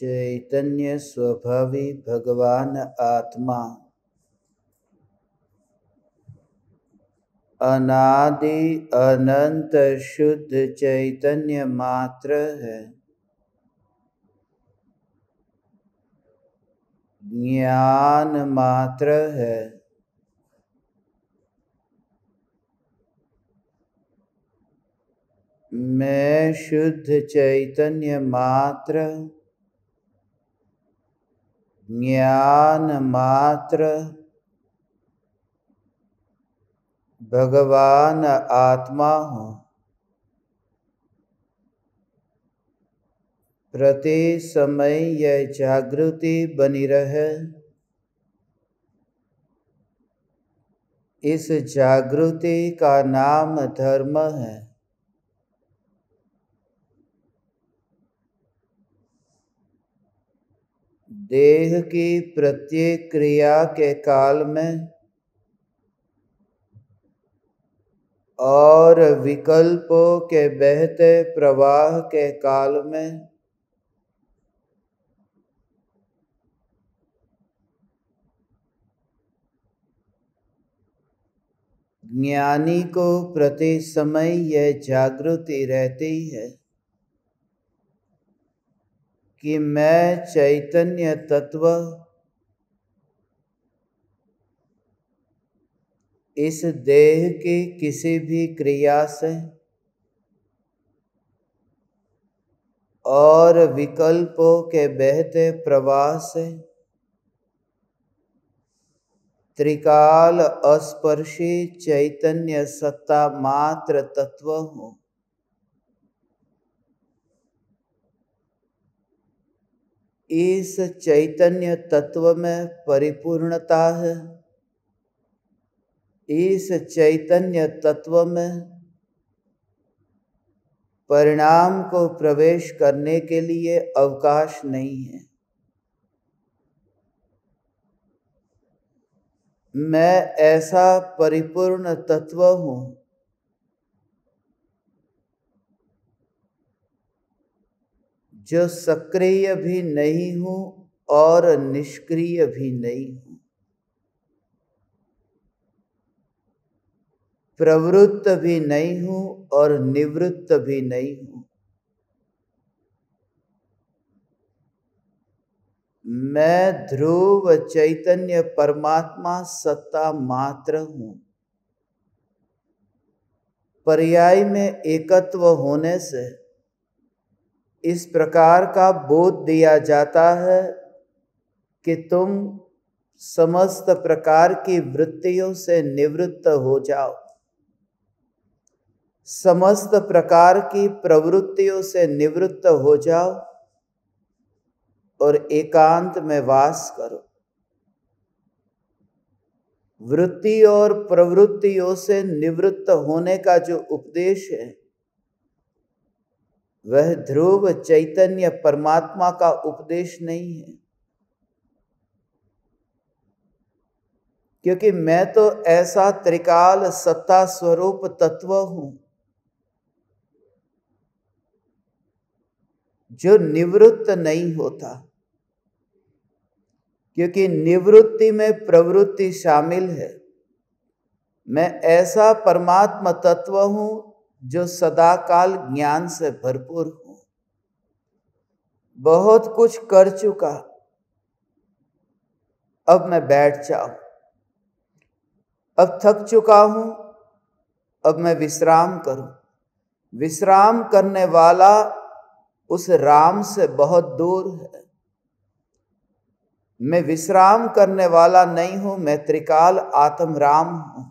चैतन्य स्वभावी भगवान आत्मा अनादि अनंत शुद्ध चैतन्य मात्र है ज्ञान मात्र है मैं शुद्ध चैतन्य मात्र ज्ञान मात्र भगवान आत्मा हो प्रति समय यह जागृति बनी रहे इस जागृति का नाम धर्म है देह की प्रत्येक क्रिया के काल में और विकल्पों के बहते प्रवाह के काल में ज्ञानी को प्रति समय यह जागृति रहती है कि मैं चैतन्य तत्व इस देह की किसी भी क्रिया से और विकल्पों के बहते प्रवाह से त्रिकाल अस्पर्शी चैतन्य सत्ता मात्र तत्व हूँ इस चैतन्य तत्व में परिपूर्णता है इस चैतन्य तत्व में परिणाम को प्रवेश करने के लिए अवकाश नहीं है मैं ऐसा परिपूर्ण तत्व हूँ जो सक्रिय भी नहीं हूँ और निष्क्रिय भी नहीं हूँ प्रवृत्त भी नहीं हूँ और निवृत्त भी नहीं हूँ मैं ध्रुव चैतन्य परमात्मा सत्ता मात्र हूँ पर्याय में एकत्व होने से इस प्रकार का बोध दिया जाता है कि तुम समस्त प्रकार की वृत्तियों से निवृत्त हो जाओ समस्त प्रकार की प्रवृत्तियों से निवृत्त हो जाओ और एकांत में वास करो वृत्ति और प्रवृत्तियों से निवृत्त होने का जो उपदेश है वह ध्रुव चैतन्य परमात्मा का उपदेश नहीं है क्योंकि मैं तो ऐसा त्रिकाल सत्ता स्वरूप तत्व हूं जो निवृत्त नहीं होता क्योंकि निवृत्ति में प्रवृत्ति शामिल है मैं ऐसा परमात्मा तत्व हूं जो सदाकाल ज्ञान से भरपूर हो बहुत कुछ कर चुका अब मैं बैठ जाऊं अब थक चुका हूं अब मैं विश्राम करूं विश्राम करने वाला उस राम से बहुत दूर है मैं विश्राम करने वाला नहीं हूं मैं त्रिकाल आत्म राम हूं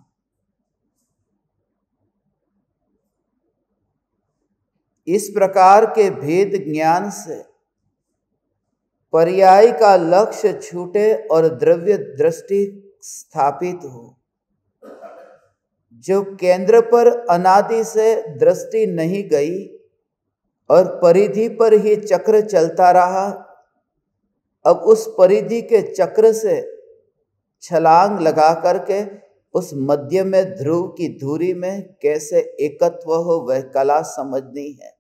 इस प्रकार के भेद ज्ञान से पर्याय का लक्ष्य छूटे और द्रव्य दृष्टि स्थापित हो जो केंद्र पर अनादि से दृष्टि नहीं गई और परिधि पर ही चक्र चलता रहा अब उस परिधि के चक्र से छलांग लगा करके उस मध्य में ध्रुव की धूरी में कैसे एकत्व हो वह कला समझनी है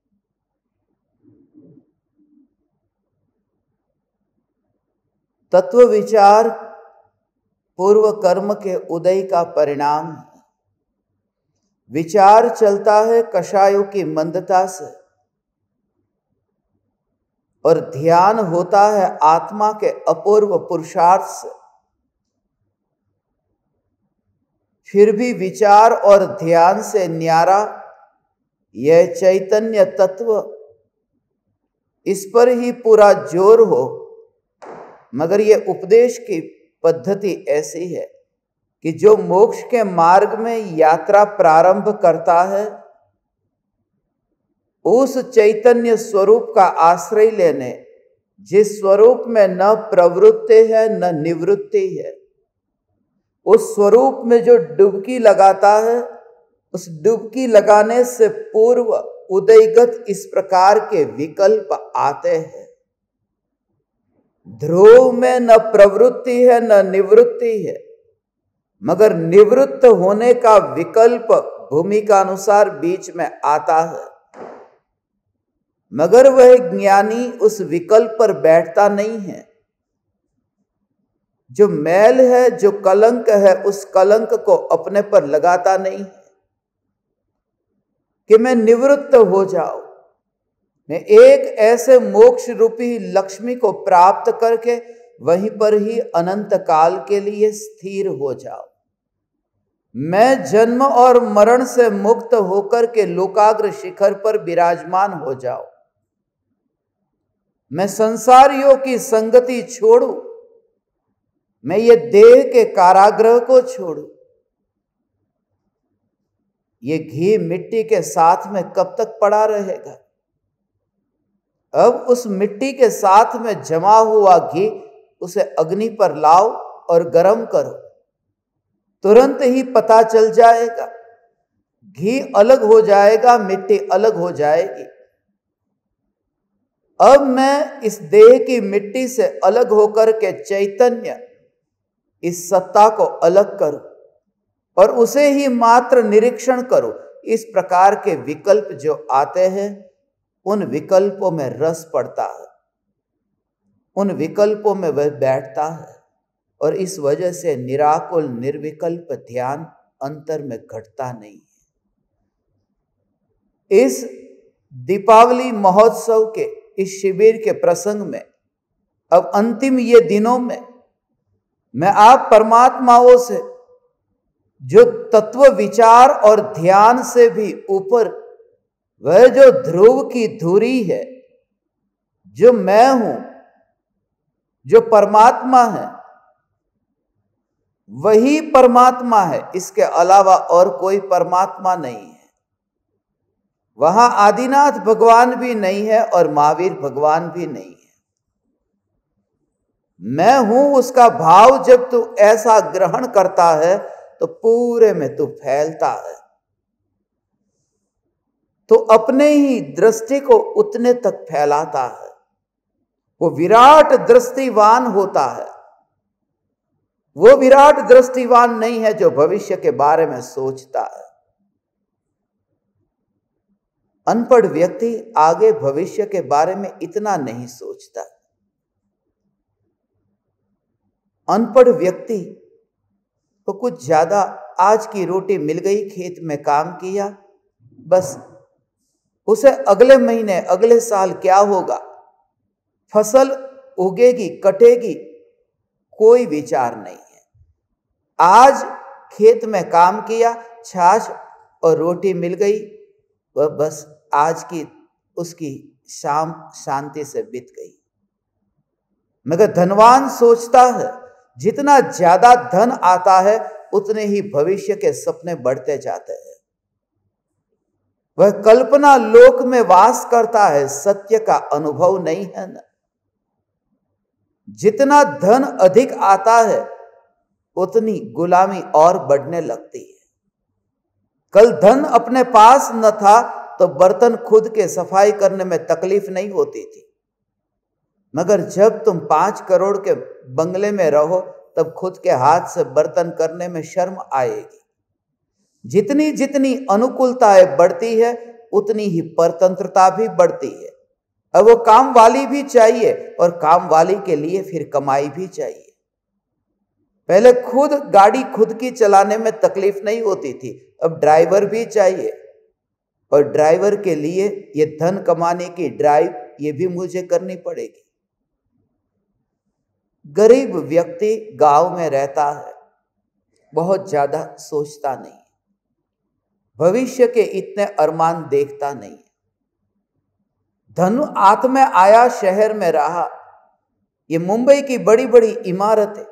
तत्व विचार पूर्व कर्म के उदय का परिणाम है विचार चलता है कषायों की मंदता से और ध्यान होता है आत्मा के अपूर्व पुरुषार्थ से फिर भी विचार और ध्यान से न्यारा यह चैतन्य तत्व इस पर ही पूरा जोर हो मगर ये उपदेश की पद्धति ऐसी है कि जो मोक्ष के मार्ग में यात्रा प्रारंभ करता है उस चैतन्य स्वरूप का आश्रय लेने जिस स्वरूप में न प्रवृत्ति है न निवृत्ति है उस स्वरूप में जो डुबकी लगाता है उस डुबकी लगाने से पूर्व उदयगत इस प्रकार के विकल्प आते हैं ध्रुव में न प्रवृत्ति है न निवृत्ति है मगर निवृत्त होने का विकल्प भूमि का अनुसार बीच में आता है मगर वह ज्ञानी उस विकल्प पर बैठता नहीं है जो मैल है जो कलंक है उस कलंक को अपने पर लगाता नहीं है कि मैं निवृत्त हो जाऊं ने एक ऐसे मोक्ष रूपी लक्ष्मी को प्राप्त करके वहीं पर ही अनंत काल के लिए स्थिर हो जाओ मैं जन्म और मरण से मुक्त होकर के लोकाग्र शिखर पर विराजमान हो जाओ मैं संसारियों की संगति छोड़ू मैं ये देह के काराग्रह को छोड़ू ये घी मिट्टी के साथ में कब तक पड़ा रहेगा अब उस मिट्टी के साथ में जमा हुआ घी उसे अग्नि पर लाओ और गर्म करो तुरंत ही पता चल जाएगा घी अलग हो जाएगा मिट्टी अलग हो जाएगी अब मैं इस देह की मिट्टी से अलग होकर के चैतन्य इस सत्ता को अलग करूं और उसे ही मात्र निरीक्षण करो इस प्रकार के विकल्प जो आते हैं उन विकल्पों में रस पड़ता है उन विकल्पों में वह बैठता है और इस वजह से निराकुल निर्विकल्प ध्यान अंतर में घटता नहीं है इस दीपावली महोत्सव के इस शिविर के प्रसंग में अब अंतिम ये दिनों में मैं आप परमात्माओं से जो तत्व विचार और ध्यान से भी ऊपर वह जो ध्रुव की धुरी है जो मैं हूं जो परमात्मा है वही परमात्मा है इसके अलावा और कोई परमात्मा नहीं है वहां आदिनाथ भगवान भी नहीं है और महावीर भगवान भी नहीं है मैं हूं उसका भाव जब तू ऐसा ग्रहण करता है तो पूरे में तू फैलता है तो अपने ही दृष्टि को उतने तक फैलाता है वो विराट दृष्टिवान होता है वो विराट दृष्टिवान नहीं है जो भविष्य के बारे में सोचता है अनपढ़ व्यक्ति आगे भविष्य के बारे में इतना नहीं सोचता अनपढ़ व्यक्ति को कुछ ज्यादा आज की रोटी मिल गई खेत में काम किया बस उसे अगले महीने अगले साल क्या होगा फसल उगेगी कटेगी कोई विचार नहीं है आज खेत में काम किया छाछ और रोटी मिल गई वह बस आज की उसकी शाम शांति से बीत गई मगर धनवान सोचता है जितना ज्यादा धन आता है उतने ही भविष्य के सपने बढ़ते जाते हैं वह कल्पना लोक में वास करता है सत्य का अनुभव नहीं है ना जितना धन अधिक आता है उतनी गुलामी और बढ़ने लगती है कल धन अपने पास न था तो बर्तन खुद के सफाई करने में तकलीफ नहीं होती थी मगर जब तुम पांच करोड़ के बंगले में रहो तब खुद के हाथ से बर्तन करने में शर्म आएगी जितनी जितनी अनुकूलताएं बढ़ती है उतनी ही परतंत्रता भी बढ़ती है अब वो काम वाली भी चाहिए और काम वाली के लिए फिर कमाई भी चाहिए पहले खुद गाड़ी खुद की चलाने में तकलीफ नहीं होती थी अब ड्राइवर भी चाहिए और ड्राइवर के लिए ये धन कमाने की ड्राइव ये भी मुझे करनी पड़ेगी गरीब व्यक्ति गांव में रहता है बहुत ज्यादा सोचता नहीं भविष्य के इतने अरमान देखता नहीं धनु आत्मे आया शहर में रहा ये मुंबई की बड़ी बड़ी इमारतें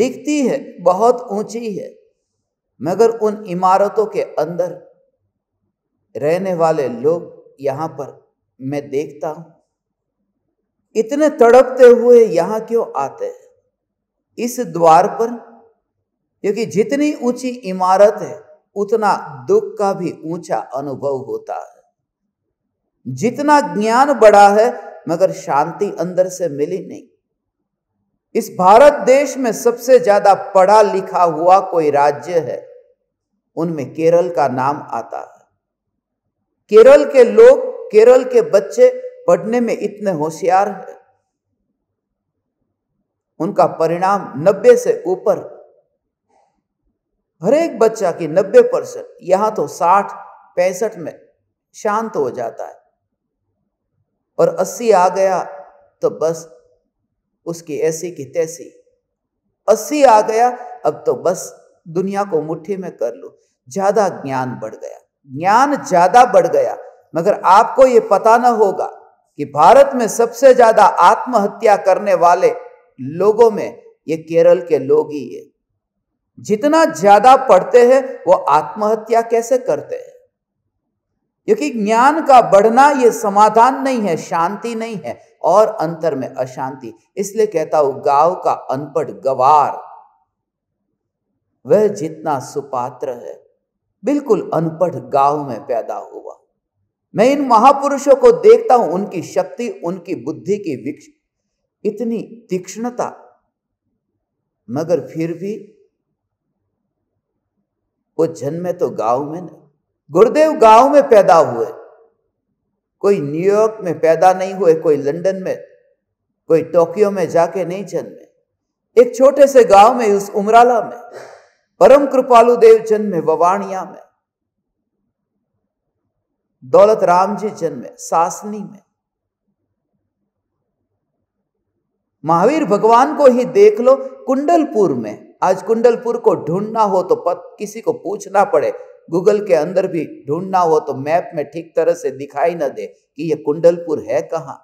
दिखती है बहुत ऊंची है मगर उन इमारतों के अंदर रहने वाले लोग यहां पर मैं देखता हूं इतने तड़पते हुए यहां क्यों आते हैं इस द्वार पर क्योंकि जितनी ऊंची इमारत है उतना दुख का भी ऊंचा अनुभव होता है जितना ज्ञान बड़ा है मगर शांति अंदर से मिली नहीं इस भारत देश में सबसे ज्यादा पढ़ा लिखा हुआ कोई राज्य है उनमें केरल का नाम आता है केरल के लोग केरल के बच्चे पढ़ने में इतने होशियार हैं उनका परिणाम नब्बे से ऊपर हर एक बच्चा की नब्बे परसेंट यहाँ तो साठ पैंसठ में शांत हो जाता है और अस्सी आ गया तो बस उसकी ऐसी की तैसी अस्सी आ गया अब तो बस दुनिया को मुट्ठी में कर लो ज्यादा ज्ञान बढ़ गया ज्ञान ज्यादा बढ़ गया मगर आपको ये पता ना होगा कि भारत में सबसे ज्यादा आत्महत्या करने वाले लोगों में ये केरल के लोग ही है जितना ज्यादा पढ़ते हैं वो आत्महत्या कैसे करते हैं क्योंकि ज्ञान का बढ़ना ये समाधान नहीं है शांति नहीं है और अंतर में अशांति इसलिए कहता हूं गांव का अनपढ़ गवार वह जितना सुपात्र है बिल्कुल अनपढ़ गांव में पैदा हुआ मैं इन महापुरुषों को देखता हूं उनकी शक्ति उनकी बुद्धि की विक्ष इतनी तीक्ष्णता मगर फिर भी वो जन्मे तो गांव में नहीं गुरुदेव गांव में पैदा हुए कोई न्यूयॉर्क में पैदा नहीं हुए कोई लंदन में कोई टोक्यो में जाके नहीं जन्मे एक छोटे से गांव में उस उमराला में परम कृपालु देव जन्मे ववाणिया में दौलत राम जी जन्मे सासनी में महावीर भगवान को ही देख लो कुंडलपुर में आज कुंडलपुर को ढूंढना हो तो पत किसी को पूछना पड़े गूगल के अंदर भी ढूंढना हो तो मैप में ठीक तरह से दिखाई न दे कि यह कुंडलपुर है कहां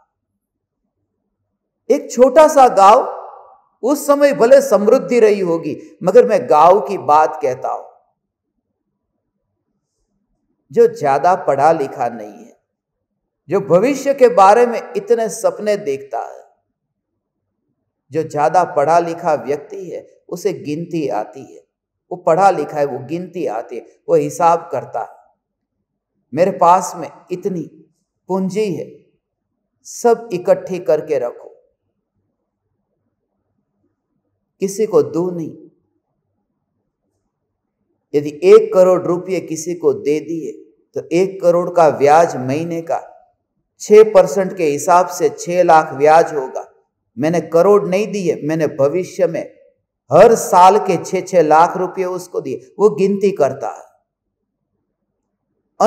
एक छोटा सा गांव उस समय भले समृद्धि रही होगी मगर मैं गांव की बात कहता हूं जो ज्यादा पढ़ा लिखा नहीं है जो भविष्य के बारे में इतने सपने देखता है जो ज्यादा पढ़ा लिखा व्यक्ति है उसे गिनती आती है वो पढ़ा लिखा है वो गिनती आती है वो हिसाब करता है मेरे पास में इतनी पूंजी है सब इकट्ठी करके रखो किसी को दू नहीं यदि एक करोड़ रुपये किसी को दे दिए तो एक करोड़ का ब्याज महीने का छह परसेंट के हिसाब से छह लाख ब्याज होगा मैंने करोड़ नहीं दिए मैंने भविष्य में हर साल के छः छः लाख रुपए उसको दिए वो गिनती करता है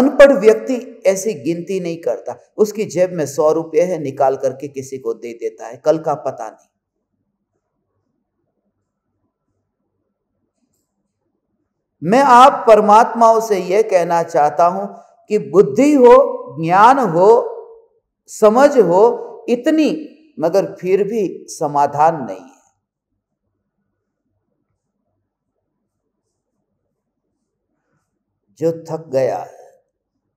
अनपढ़ व्यक्ति ऐसी गिनती नहीं करता उसकी जेब में सौ रुपये है निकाल करके किसी को दे देता है कल का पता नहीं मैं आप परमात्माओं से यह कहना चाहता हूं कि बुद्धि हो ज्ञान हो समझ हो इतनी मगर फिर भी समाधान नहीं है जो थक गया है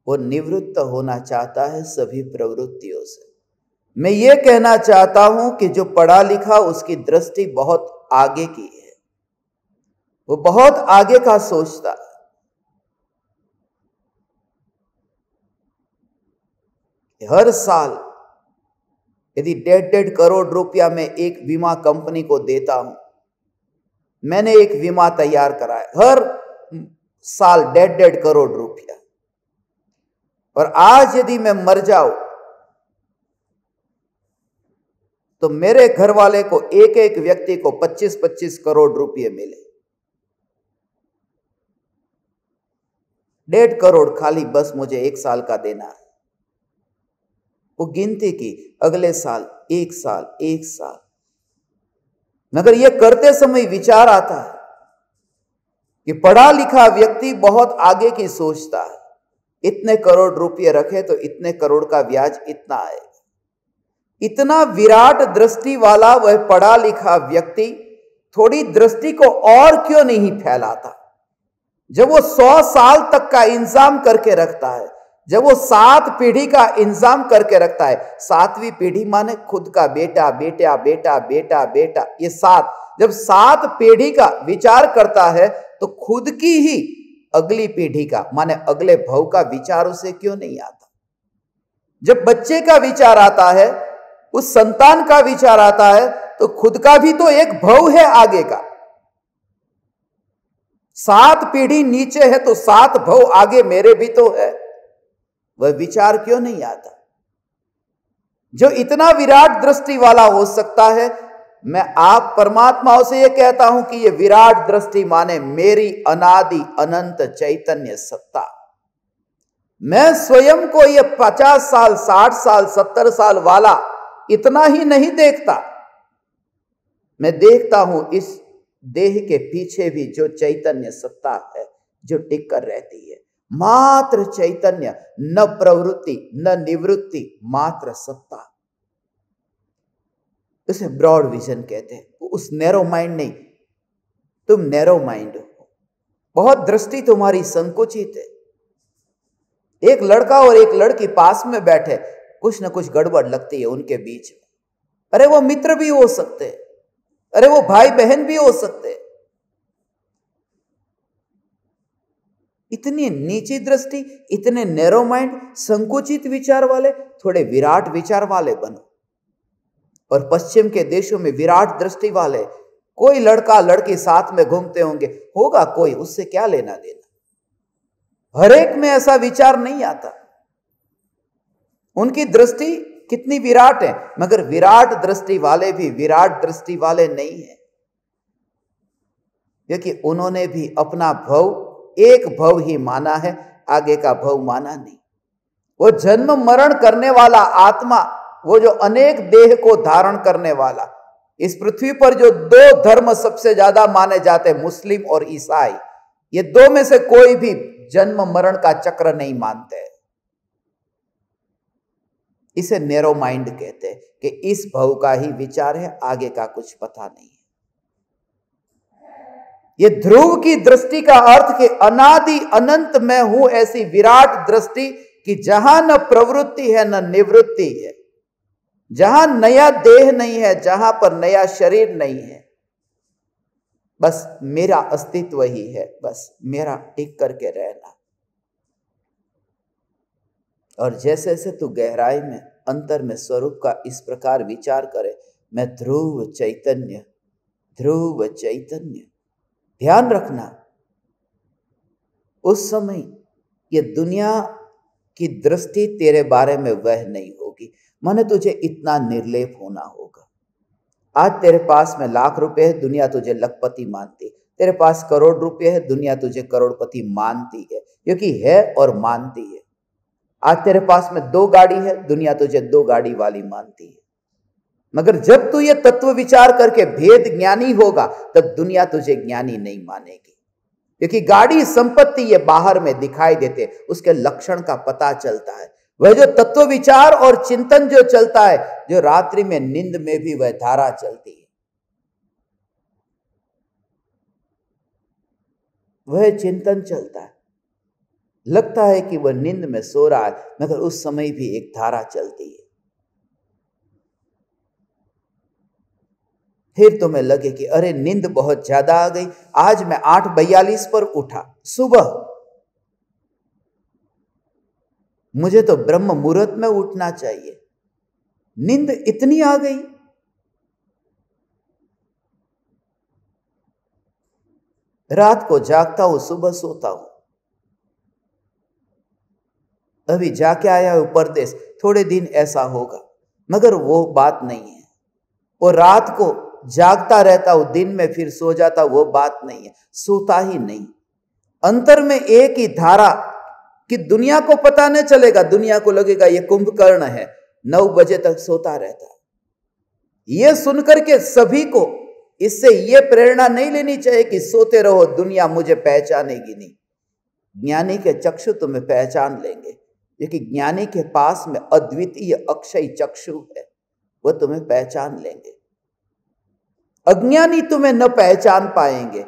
वो निवृत्त होना चाहता है सभी प्रवृत्तियों से मैं ये कहना चाहता हूं कि जो पढ़ा लिखा उसकी दृष्टि बहुत आगे की है वो बहुत आगे का सोचता है हर साल यदि डेढ़ डेढ़ करोड़ रुपया मैं एक बीमा कंपनी को देता हूं मैंने एक बीमा तैयार कराया हर साल डेढ़ डेढ़ करोड़ रुपया और आज यदि मैं मर जाऊं तो मेरे घर वाले को एक एक व्यक्ति को 25-25 करोड़ रुपये मिले डेढ़ करोड़ खाली बस मुझे एक साल का देना है वो गिनती की अगले साल एक साल एक साल मगर ये करते समय विचार आता है कि पढ़ा लिखा व्यक्ति बहुत आगे की सोचता है इतने करोड़ रुपये रखे तो इतने करोड़ का ब्याज इतना आएगा इतना विराट दृष्टि वाला वह पढ़ा लिखा व्यक्ति थोड़ी दृष्टि को और क्यों नहीं फैलाता जब वो सौ साल तक का इंतजाम करके रखता है जब वो सात पीढ़ी का इंतजाम करके रखता है सातवीं पीढ़ी माने खुद का बेटा बेटा बेटा बेटा बेटा ये सात जब सात पीढ़ी का विचार करता है तो खुद की ही अगली पीढ़ी का माने अगले भव का विचार उसे क्यों नहीं आता जब बच्चे का विचार आता है उस संतान का विचार आता है तो खुद का भी तो एक भव है आगे का सात पीढ़ी नीचे है तो सात भव आगे मेरे भी तो है वह विचार क्यों नहीं आता जो इतना विराट दृष्टि वाला हो सकता है मैं आप परमात्माओं से यह कहता हूं कि यह विराट दृष्टि माने मेरी अनादि अनंत चैतन्य सत्ता मैं स्वयं को यह पचास साल साठ साल सत्तर साल वाला इतना ही नहीं देखता मैं देखता हूं इस देह के पीछे भी जो चैतन्य सत्ता है जो टिक कर रहती है मात्र चैतन्य न प्रवृत्ति न निवृत्ति मात्र सत्ता उसे ब्रॉड विजन कहते हैं उस नैरो माइंड नहीं तुम नैरो माइंड हो बहुत दृष्टि तुम्हारी संकुचित है एक लड़का और एक लड़की पास में बैठे कुछ ना कुछ गड़बड़ लगती है उनके बीच में अरे वो मित्र भी हो सकते अरे वो भाई बहन भी हो सकते इतनी नीची दृष्टि इतने नैरो माइंड संकुचित विचार वाले थोड़े विराट विचार वाले बनो और पश्चिम के देशों में विराट दृष्टि वाले कोई लड़का लड़की साथ में घूमते होंगे होगा कोई उससे क्या लेना देना हरेक में ऐसा विचार नहीं आता उनकी दृष्टि कितनी विराट है मगर विराट दृष्टि वाले भी विराट दृष्टि वाले नहीं है क्योंकि उन्होंने भी अपना भव एक भव ही माना है आगे का भव माना नहीं वो जन्म मरण करने वाला आत्मा वो जो अनेक देह को धारण करने वाला इस पृथ्वी पर जो दो धर्म सबसे ज्यादा माने जाते मुस्लिम और ईसाई ये दो में से कोई भी जन्म मरण का चक्र नहीं मानते इसे नेरो माइंड कहते हैं कि इस भव का ही विचार है आगे का कुछ पता नहीं है ये ध्रुव की दृष्टि का अर्थ कि अनादि अनंत में हूं ऐसी विराट दृष्टि कि जहां न प्रवृत्ति है न निवृत्ति है जहां नया देह नहीं है जहां पर नया शरीर नहीं है बस मेरा अस्तित्व ही है बस मेरा एक करके रहना और जैसे जैसे तू गहराई में अंतर में स्वरूप का इस प्रकार विचार करे मैं ध्रुव चैतन्य ध्रुव चैतन्य ध्यान रखना उस समय ये दुनिया की दृष्टि तेरे बारे में वह नहीं हो माने तुझे इतना निर्लेप होना होगा आज तेरे पास में लाख रुपए है दुनिया तुझे लखपति मानती तेरे पास करोड़ रुपए है दुनिया तुझे करोड़पति मानती है क्योंकि है और मानती है आज तेरे पास में दो गाड़ी है दुनिया तुझे दो गाड़ी वाली मानती है मगर जब तू ये तत्व विचार करके भेद ज्ञानी होगा तब दुनिया तुझे ज्ञानी नहीं मानेगी क्योंकि गाड़ी संपत्ति ये बाहर में दिखाई देते उसके लक्षण का पता चलता है वह जो तत्व विचार और चिंतन जो चलता है जो रात्रि में नींद में भी वह धारा चलती है वह चिंतन चलता है लगता है कि वह नींद में सो रहा है मगर उस समय भी एक धारा चलती है फिर तुम्हें तो लगे कि अरे नींद बहुत ज्यादा आ गई आज मैं आठ बयालीस पर उठा सुबह मुझे तो ब्रह्म मुहूर्त में उठना चाहिए नींद इतनी आ गई रात को जागता हूं सुबह सोता हूं अभी जाके आया हूं परदेश थोड़े दिन ऐसा होगा मगर वो बात नहीं है वो रात को जागता रहता हूं दिन में फिर सो जाता वो बात नहीं है सोता ही नहीं अंतर में एक ही धारा कि दुनिया को पता नहीं चलेगा दुनिया को लगेगा ये कुंभकर्ण है नौ बजे तक सोता रहता ये सुनकर के सभी को इससे ये प्रेरणा नहीं लेनी चाहिए कि सोते रहो दुनिया मुझे पहचानेगी नहीं ज्ञानी के चक्षु तुम्हें पहचान लेंगे क्योंकि ज्ञानी के पास में अद्वितीय अक्षय चक्षु है वह तुम्हें पहचान लेंगे अज्ञानी तुम्हें न पहचान पाएंगे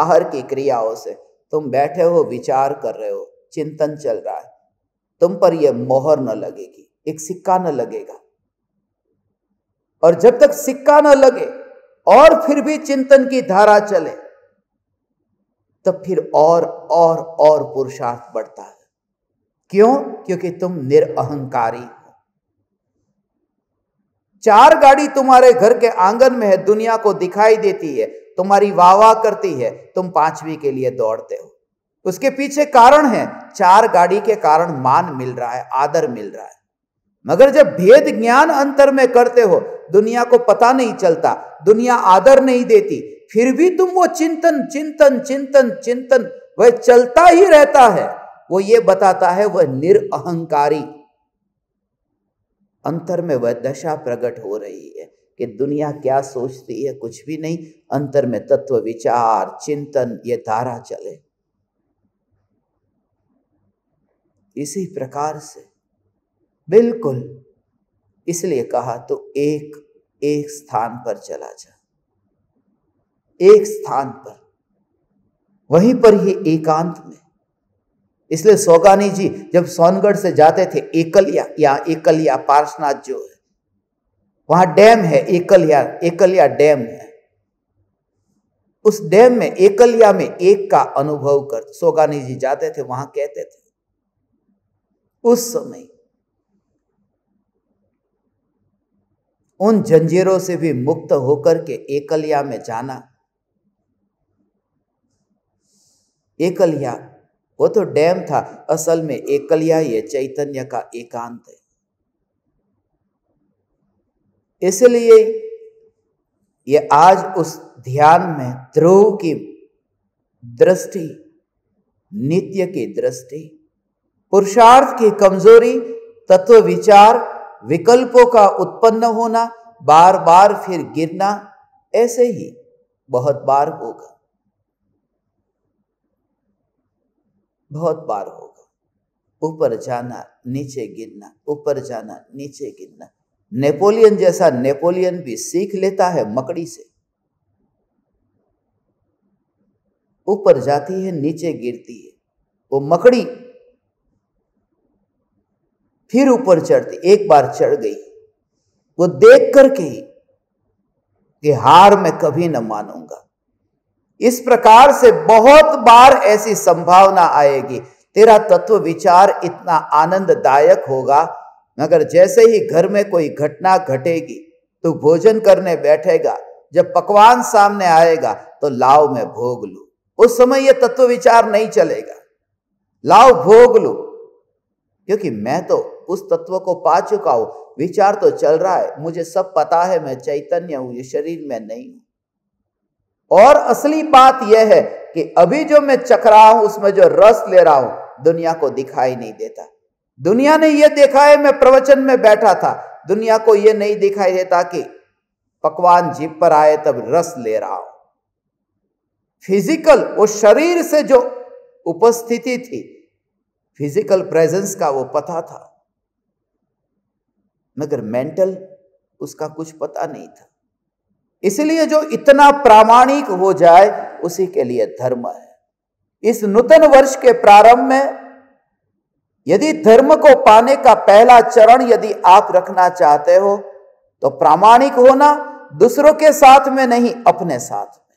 बाहर की क्रियाओं से तुम बैठे हो विचार कर रहे हो चिंतन चल रहा है तुम पर यह मोहर न लगेगी एक सिक्का न लगेगा और जब तक सिक्का न लगे और फिर भी चिंतन की धारा चले तब फिर और और और पुरुषार्थ बढ़ता है क्यों क्योंकि तुम निरअहंकारी हो चार गाड़ी तुम्हारे घर के आंगन में है दुनिया को दिखाई देती है तुम्हारी वाह वाह करती है तुम पांचवी के लिए दौड़ते हो उसके पीछे कारण है चार गाड़ी के कारण मान मिल रहा है आदर मिल रहा है मगर जब भेद ज्ञान अंतर में करते हो दुनिया को पता नहीं चलता दुनिया आदर नहीं देती फिर भी तुम वो चिंतन चिंतन चिंतन चिंतन वह चलता ही रहता है वो ये बताता है वह निरअहंकारी अंतर में वह दशा प्रकट हो रही है कि दुनिया क्या सोचती है कुछ भी नहीं अंतर में तत्व विचार चिंतन ये धारा चले इसी प्रकार से बिल्कुल इसलिए कहा तो एक एक स्थान पर चला जा एक स्थान पर वहीं पर ही एकांत में इसलिए सोगानी जी जब सोनगढ़ से जाते थे एकलिया या एकलिया पार्शनाथ जो है वहां डैम है एकलिया एकलिया डैम है उस डैम में एकलिया में एक का अनुभव कर सोगानी जी जाते थे वहां कहते थे उस समय उन जंजीरों से भी मुक्त होकर के एकलिया में जाना एकलिया वो तो डैम था असल में एकलिया ये चैतन्य का एकांत है इसलिए ये आज उस ध्यान में ध्रुव की दृष्टि नित्य की दृष्टि पुरुषार्थ की कमजोरी तत्व विचार विकल्पों का उत्पन्न होना बार बार फिर गिरना ऐसे ही बहुत बार होगा बहुत बार होगा ऊपर जाना नीचे गिरना ऊपर जाना नीचे गिरना नेपोलियन जैसा नेपोलियन भी सीख लेता है मकड़ी से ऊपर जाती है नीचे गिरती है वो मकड़ी फिर ऊपर चढ़ती एक बार चढ़ गई वो देख करके ही कि हार मैं कभी न मानूंगा इस प्रकार से बहुत बार ऐसी संभावना आएगी तेरा तत्व विचार इतना आनंददायक होगा मगर जैसे ही घर में कोई घटना घटेगी तो भोजन करने बैठेगा जब पकवान सामने आएगा तो लाओ मैं भोग लू उस समय यह तत्व विचार नहीं चलेगा लाओ भोग लू क्योंकि मैं तो उस तत्व को पा चुका हूं विचार तो चल रहा है मुझे सब पता है मैं चैतन्य हूं ये शरीर में नहीं हूं और असली बात यह है कि अभी जो मैं चख रहा हूं उसमें जो रस ले रहा हूं दुनिया को दिखाई नहीं देता दुनिया ने यह देखा है मैं प्रवचन में बैठा था दुनिया को यह नहीं दिखाई देता कि पकवान जीप पर आए तब रस ले रहा हूं फिजिकल वो शरीर से जो उपस्थिति थी फिजिकल प्रेजेंस का वो पता था मगर मेंटल उसका कुछ पता नहीं था इसलिए जो इतना प्रामाणिक हो जाए उसी के लिए धर्म है इस नूतन वर्ष के प्रारंभ में यदि धर्म को पाने का पहला चरण यदि आप रखना चाहते हो तो प्रामाणिक होना दूसरों के साथ में नहीं अपने साथ में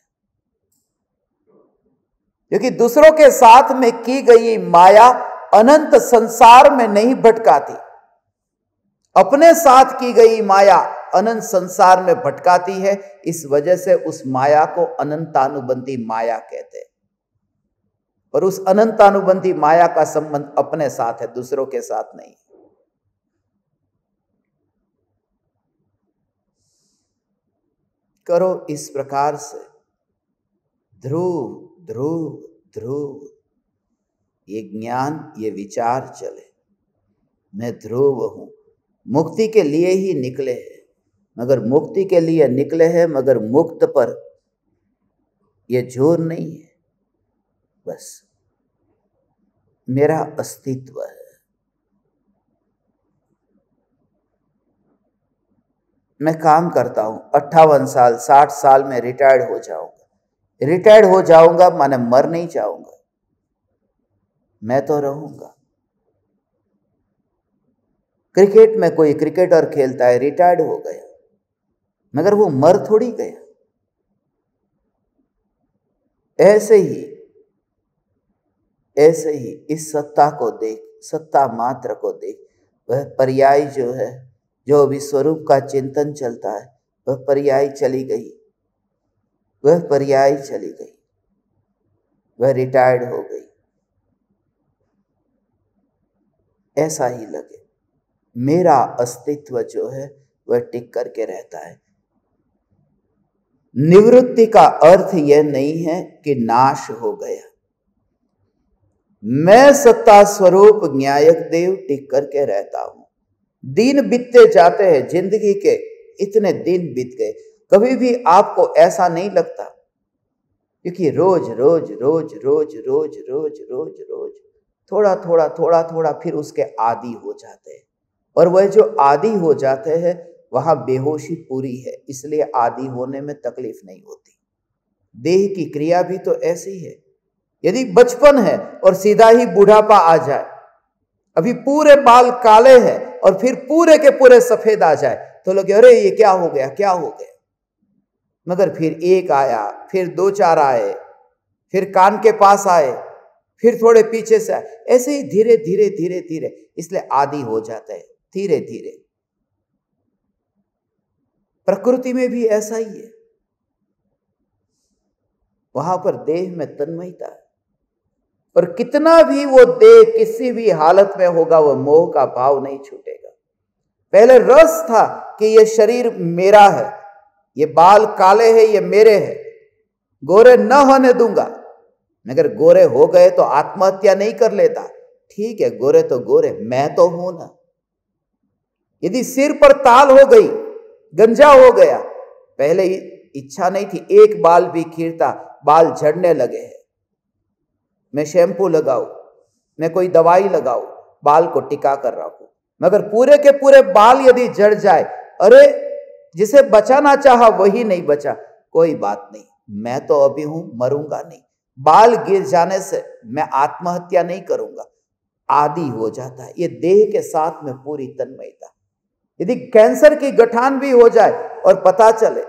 क्योंकि दूसरों के साथ में की गई माया अनंत संसार में नहीं भटकाती अपने साथ की गई माया अनंत संसार में भटकाती है इस वजह से उस माया को अनंतानुबंधी माया कहते हैं पर उस अनंतानुबंधी माया का संबंध अपने साथ है दूसरों के साथ नहीं करो इस प्रकार से ध्रुव ध्रुव ध्रुव ये ज्ञान ये विचार चले मैं ध्रुव हूं मुक्ति के लिए ही निकले हैं मगर मुक्ति के लिए निकले हैं मगर मुक्त पर यह जोर नहीं है बस मेरा अस्तित्व है मैं काम करता हूं अट्ठावन साल साठ साल में रिटायर्ड हो जाऊंगा रिटायर्ड हो जाऊंगा माने मर नहीं जाऊंगा मैं तो रहूंगा क्रिकेट में कोई क्रिकेटर खेलता है रिटायर्ड हो गया मगर वो मर थोड़ी गया ऐसे ही ऐसे ही इस सत्ता को देख सत्ता मात्र को देख वह पर्याय जो है जो अभी स्वरूप का चिंतन चलता है वह पर्याय चली गई वह पर्याय चली गई वह रिटायर्ड हो गई ऐसा ही लगे मेरा अस्तित्व जो है वह टिक करके रहता है निवृत्ति का अर्थ यह नहीं है कि नाश हो गया मैं सत्ता स्वरूप न्यायक देव टिक करके रहता हूं दिन बीतते जाते हैं जिंदगी के इतने दिन बीत गए कभी भी आपको ऐसा नहीं लगता क्योंकि रोज रोज रोज रोज रोज रोज रोज रोज थोड़ा थोड़ा थोड़ा थोड़ा फिर उसके आदि हो जाते हैं और वह जो आदि हो जाते हैं वहाँ बेहोशी पूरी है इसलिए आदि होने में तकलीफ नहीं होती देह की क्रिया भी तो ऐसी है यदि बचपन है और सीधा ही बुढ़ापा आ जाए अभी पूरे बाल काले हैं और फिर पूरे के पूरे सफेद आ जाए तो लोग अरे ये क्या हो गया क्या हो गया मगर फिर एक आया फिर दो चार आए फिर कान के पास आए फिर थोड़े पीछे से आए ऐसे ही धीरे धीरे धीरे धीरे इसलिए आदि हो जाते हैं धीरे धीरे प्रकृति में भी ऐसा ही है वहां पर देह में तन्मयता है और कितना भी वो देह किसी भी हालत में होगा वह मोह का भाव नहीं छूटेगा पहले रस था कि यह शरीर मेरा है ये बाल काले है ये मेरे है गोरे न होने दूंगा मगर गोरे हो गए तो आत्महत्या नहीं कर लेता ठीक है गोरे तो गोरे मैं तो हूं ना यदि सिर पर ताल हो गई गंजा हो गया पहले इच्छा नहीं थी एक बाल भी खीरता बाल झड़ने लगे हैं मैं शैंपू लगाऊ मैं कोई दवाई लगाऊ बाल को टिका कर रखू मगर पूरे के पूरे बाल यदि झड़ जाए अरे जिसे बचाना चाहा वही नहीं बचा कोई बात नहीं मैं तो अभी हूं मरूंगा नहीं बाल गिर जाने से मैं आत्महत्या नहीं करूंगा आदि हो जाता है ये देह के साथ में पूरी तन्मयता यदि कैंसर की गठान भी हो जाए और पता चले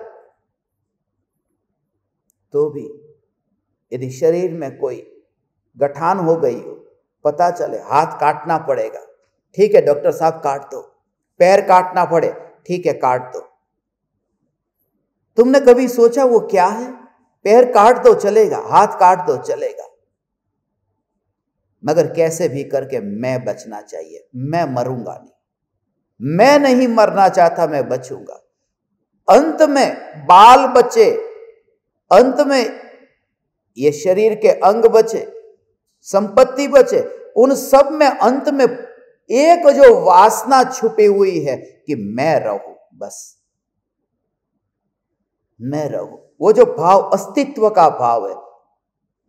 तो भी यदि शरीर में कोई गठान हो गई हो पता चले हाथ काटना पड़ेगा ठीक है डॉक्टर साहब काट दो पैर काटना पड़े ठीक है काट दो तुमने कभी सोचा वो क्या है पैर काट दो चलेगा हाथ काट दो चलेगा मगर कैसे भी करके मैं बचना चाहिए मैं मरूंगा नहीं मैं नहीं मरना चाहता मैं बचूंगा अंत में बाल बचे अंत में ये शरीर के अंग बचे संपत्ति बचे उन सब में अंत में एक जो वासना छुपी हुई है कि मैं रहू बस मैं रहू वो जो भाव अस्तित्व का भाव है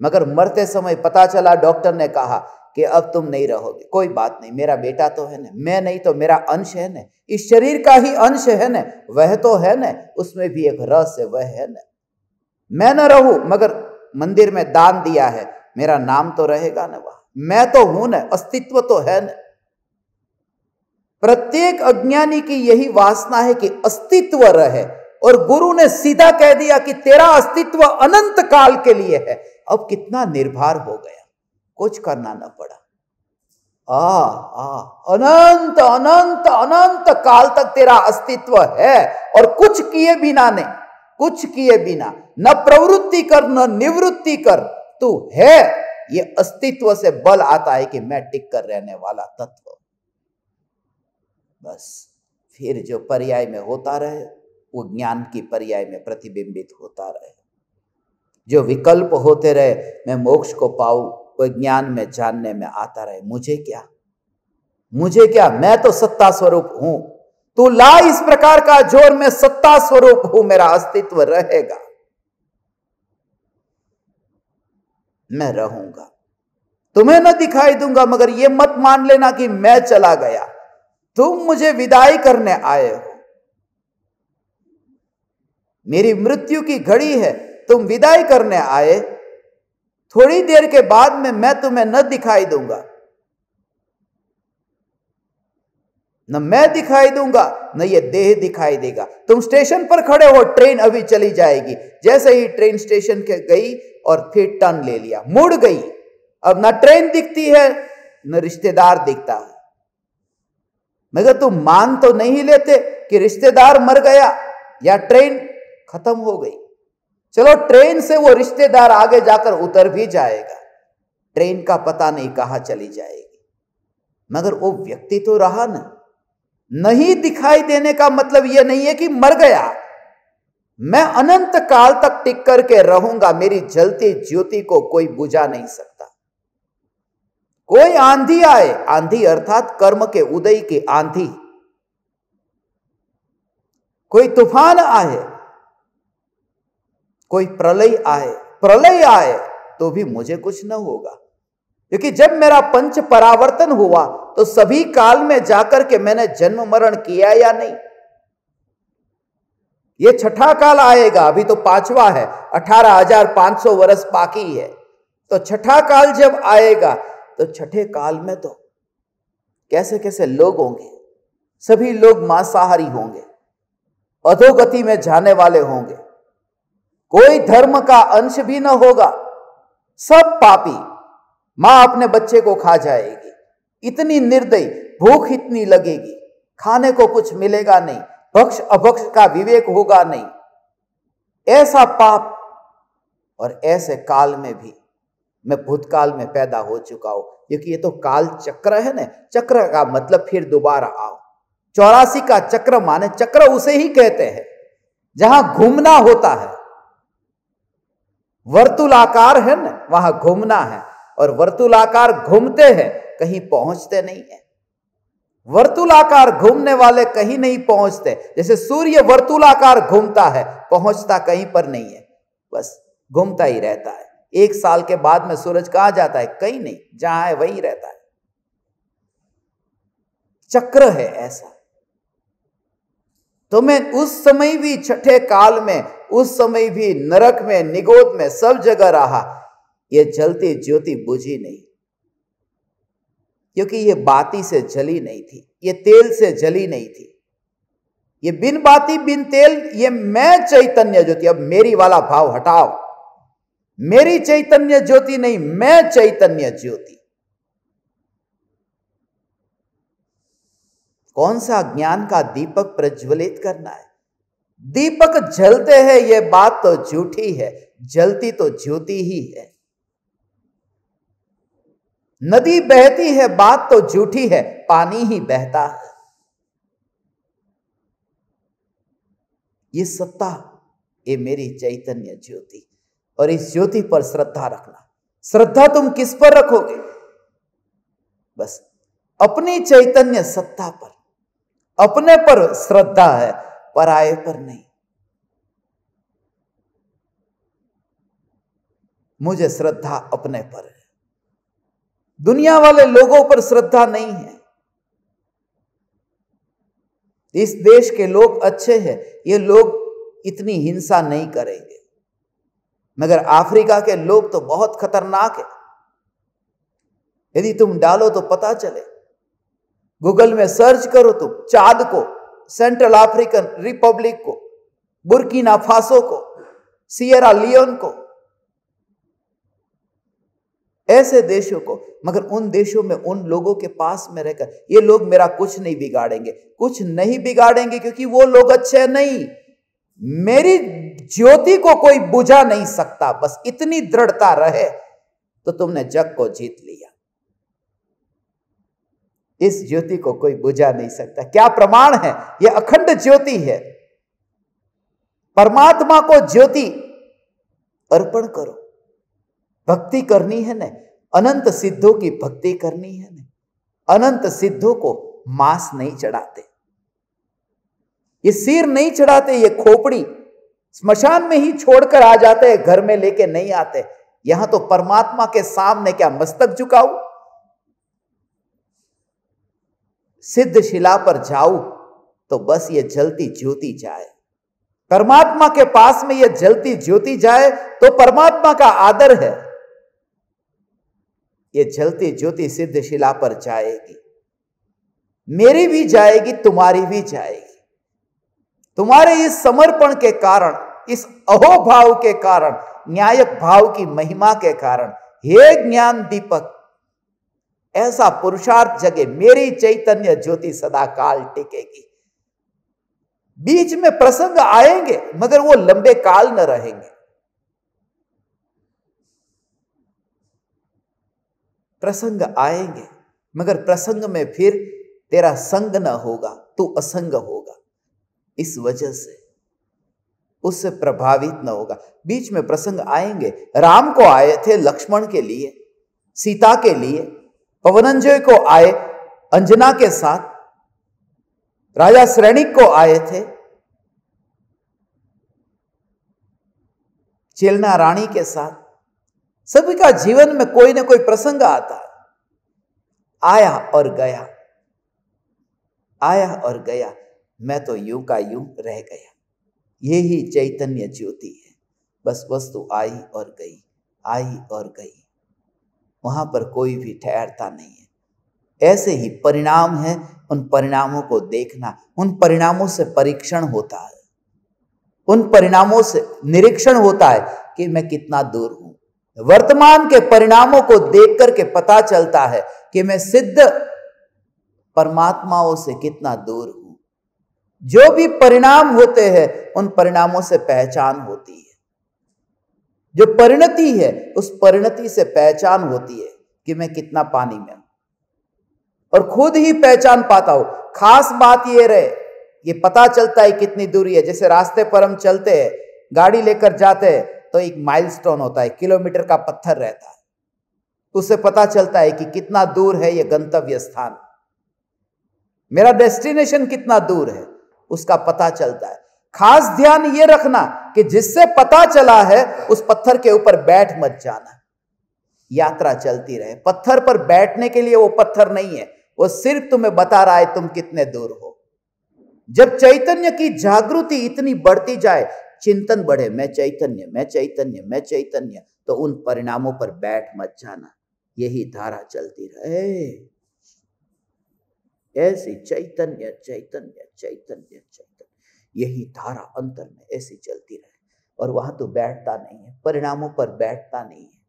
मगर मरते समय पता चला डॉक्टर ने कहा कि अब तुम नहीं रहोगे कोई बात नहीं मेरा बेटा तो है ना मैं नहीं तो मेरा अंश है ना इस शरीर का ही अंश है ना वह तो है ना उसमें भी एक रस है वह है ना मैं न रहूं मगर मंदिर में दान दिया है मेरा नाम तो रहेगा ना वह मैं तो हूं ना अस्तित्व तो है ना प्रत्येक अज्ञानी की यही वासना है कि अस्तित्व रहे और गुरु ने सीधा कह दिया कि तेरा अस्तित्व अनंत काल के लिए है अब कितना निर्भर हो गया कुछ करना न पड़ा आ आ अनंत अनंत अनंत काल तक तेरा अस्तित्व है और कुछ किए बिना नहीं कुछ किए बिना न प्रवृत्ति कर न निवृत्ति कर तू है ये अस्तित्व से बल आता है कि मैं टिक कर रहने वाला तत्व बस फिर जो पर्याय में होता रहे वो ज्ञान की पर्याय में प्रतिबिंबित होता रहे जो विकल्प होते रहे मैं मोक्ष को पाऊं कोई ज्ञान में जानने में आता रहे मुझे क्या मुझे क्या मैं तो सत्ता स्वरूप हूं तू ला इस प्रकार का जोर में सत्ता स्वरूप हूं मेरा अस्तित्व रहेगा मैं रहूंगा तुम्हें ना दिखाई दूंगा मगर यह मत मान लेना कि मैं चला गया तुम मुझे विदाई करने आए हो मेरी मृत्यु की घड़ी है तुम विदाई करने आए थोड़ी देर के बाद में मैं तुम्हें न दिखाई दूंगा न मैं दिखाई दूंगा न ये देह दिखाई देगा तुम स्टेशन पर खड़े हो ट्रेन अभी चली जाएगी जैसे ही ट्रेन स्टेशन के गई और फिर टर्न ले लिया मुड़ गई अब न ट्रेन दिखती है न रिश्तेदार दिखता है मगर तुम मान तो नहीं लेते कि रिश्तेदार मर गया या ट्रेन खत्म हो गई चलो ट्रेन से वो रिश्तेदार आगे जाकर उतर भी जाएगा ट्रेन का पता नहीं कहां चली जाएगी मगर वो व्यक्ति तो रहा ना नहीं दिखाई देने का मतलब यह नहीं है कि मर गया मैं अनंत काल तक टिक करके रहूंगा मेरी जलती ज्योति को कोई बुझा नहीं सकता कोई आंधी आए आंधी अर्थात कर्म के उदय की आंधी कोई तूफान आए कोई प्रलय आए प्रलय आए तो भी मुझे कुछ न होगा क्योंकि जब मेरा पंच परावर्तन हुआ तो सभी काल में जाकर के मैंने जन्म मरण किया या नहीं ये छठा काल आएगा अभी तो पांचवा है अठारह हजार पांच सौ वर्ष बाकी है तो छठा काल जब आएगा तो छठे काल में तो कैसे कैसे लोग होंगे सभी लोग मांसाहारी होंगे अधोगति में जाने वाले होंगे कोई धर्म का अंश भी न होगा सब पापी मां अपने बच्चे को खा जाएगी इतनी निर्दयी भूख इतनी लगेगी खाने को कुछ मिलेगा नहीं भक्ष अभक्ष का विवेक होगा नहीं ऐसा पाप और ऐसे काल में भी मैं भूतकाल में पैदा हो चुका हूं क्योंकि ये तो काल चक्र है ना चक्र का मतलब फिर दोबारा आओ चौरासी का चक्र माने चक्र उसे ही कहते हैं जहां घूमना होता है वर्तुलाकार है ना वहां घूमना है और वर्तुलाकार घूमते हैं कहीं पहुंचते नहीं है वर्तुलाकार घूमने वाले कहीं नहीं पहुंचते जैसे सूर्य वर्तुलाकार घूमता है पहुंचता कहीं पर नहीं है बस घूमता ही रहता है एक साल के बाद में सूरज कहा जाता है कहीं नहीं जहां है वहीं रहता है चक्र है ऐसा तुम्हें तो उस समय भी छठे काल में उस समय भी नरक में निगोद में सब जगह रहा यह जलती ज्योति बुझी नहीं क्योंकि ये बाती से जली नहीं थी ये तेल से जली नहीं थी ये बिन बाती बिन तेल ये मैं चैतन्य ज्योति अब मेरी वाला भाव हटाओ मेरी चैतन्य ज्योति नहीं मैं चैतन्य ज्योति कौन सा ज्ञान का दीपक प्रज्वलित करना है दीपक जलते हैं यह बात तो झूठी है जलती तो ज्योति ही है नदी बहती है बात तो झूठी है पानी ही बहता है ये सत्ता ये मेरी चैतन्य ज्योति और इस ज्योति पर श्रद्धा रखना श्रद्धा तुम किस पर रखोगे बस अपनी चैतन्य सत्ता पर अपने पर श्रद्धा है पराये पर नहीं मुझे श्रद्धा अपने पर है दुनिया वाले लोगों पर श्रद्धा नहीं है इस देश के लोग अच्छे हैं ये लोग इतनी हिंसा नहीं करेंगे मगर अफ्रीका के लोग तो बहुत खतरनाक है यदि तुम डालो तो पता चले गूगल में सर्च करो तुम तो चाद को सेंट्रल अफ्रीकन रिपब्लिक को बुर्किना फासो को सियरा लियोन को ऐसे देशों को मगर उन देशों में उन लोगों के पास में रहकर ये लोग मेरा कुछ नहीं बिगाड़ेंगे कुछ नहीं बिगाड़ेंगे क्योंकि वो लोग अच्छे नहीं मेरी ज्योति को कोई बुझा नहीं सकता बस इतनी दृढ़ता रहे तो तुमने जग को जीत लिया इस ज्योति को कोई बुझा नहीं सकता क्या प्रमाण है यह अखंड ज्योति है परमात्मा को ज्योति अर्पण करो भक्ति करनी है ना अनंत सिद्धों की भक्ति करनी है ना अनंत सिद्धों को मांस नहीं चढ़ाते ये सिर नहीं चढ़ाते ये खोपड़ी स्मशान में ही छोड़कर आ जाते हैं घर में लेके नहीं आते यहां तो परमात्मा के सामने क्या मस्तक झुकाऊ सिद्ध शिला पर जाऊं तो बस ये जलती ज्योति जाए परमात्मा के पास में ये जलती ज्योति जाए तो परमात्मा का आदर है ये जलती ज्योति सिद्ध शिला पर जाएगी मेरी भी जाएगी तुम्हारी भी जाएगी तुम्हारे इस समर्पण के कारण इस अहो भाव के कारण न्यायक भाव की महिमा के कारण हे ज्ञान दीपक ऐसा पुरुषार्थ जगे मेरी चैतन्य ज्योति सदा काल टिकेगी बीच में प्रसंग आएंगे मगर वो लंबे काल न रहेंगे प्रसंग आएंगे मगर प्रसंग में फिर तेरा संग न होगा तू असंग होगा इस वजह से उससे प्रभावित न होगा बीच में प्रसंग आएंगे राम को आए थे लक्ष्मण के लिए सीता के लिए पवनंजय को आए अंजना के साथ राजा श्रेणिक को आए थे चेलना रानी के साथ सभी का जीवन में कोई ना कोई प्रसंग आता आया और गया आया और गया मैं तो यूं का यूं रह गया यही चैतन्य ज्योति है बस वस्तु आई और गई आई और गई वहाँ पर कोई भी ठहरता नहीं है ऐसे ही परिणाम है उन परिणामों को देखना उन परिणामों से परीक्षण होता है उन परिणामों से निरीक्षण होता है कि मैं कितना दूर हूं वर्तमान के परिणामों को देख करके पता चलता है कि मैं सिद्ध परमात्माओं से कितना दूर हूं जो भी परिणाम होते हैं उन परिणामों से पहचान होती है जो परिणति है उस परिणति से पहचान होती है कि मैं कितना पानी में और खुद ही पहचान पाता हूं खास बात यह रहे ये पता चलता है कितनी दूरी है जैसे रास्ते पर हम चलते हैं गाड़ी लेकर जाते हैं तो एक माइलस्टोन होता है किलोमीटर का पत्थर रहता है तो उससे पता चलता है कि कितना दूर है यह गंतव्य स्थान मेरा डेस्टिनेशन कितना दूर है उसका पता चलता है खास ध्यान ये रखना कि जिससे पता चला है उस पत्थर के ऊपर बैठ मत जाना यात्रा चलती रहे पत्थर पर बैठने के लिए वो पत्थर नहीं है वो सिर्फ तुम्हें बता रहा है तुम कितने दूर हो जब चैतन्य की जागृति इतनी बढ़ती जाए चिंतन बढ़े मैं चैतन्य मैं चैतन्य मैं चैतन्य तो उन परिणामों पर बैठ मत जाना यही धारा चलती रहे ऐसी चैतन्य चैतन्य चैतन्य चैतन्य यही धारा अंतर में ऐसी चलती रहे और वहां तो बैठता नहीं है परिणामों पर बैठता नहीं है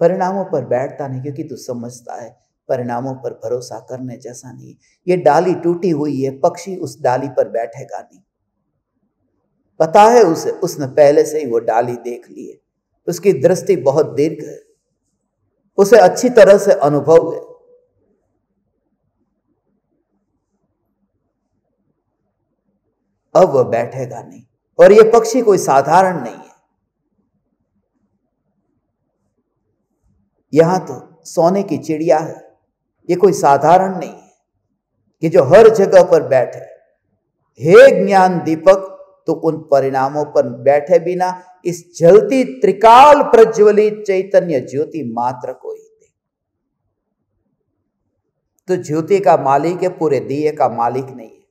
परिणामों पर बैठता नहीं क्योंकि तू समझता है परिणामों पर भरोसा करने जैसा नहीं ये डाली टूटी हुई है पक्षी उस डाली पर बैठेगा नहीं पता है उसे उसने पहले से ही वो डाली देख ली है उसकी दृष्टि बहुत दीर्घ है उसे अच्छी तरह से अनुभव है अब वह बैठेगा नहीं और यह पक्षी कोई साधारण नहीं है यहां तो सोने की चिड़िया है यह कोई साधारण नहीं है कि जो हर जगह पर बैठे हे ज्ञान दीपक तो उन परिणामों पर बैठे बिना इस जलती त्रिकाल प्रज्वलित चैतन्य ज्योति मात्र को ही दे तो ज्योति का मालिक है पूरे दिए का मालिक नहीं है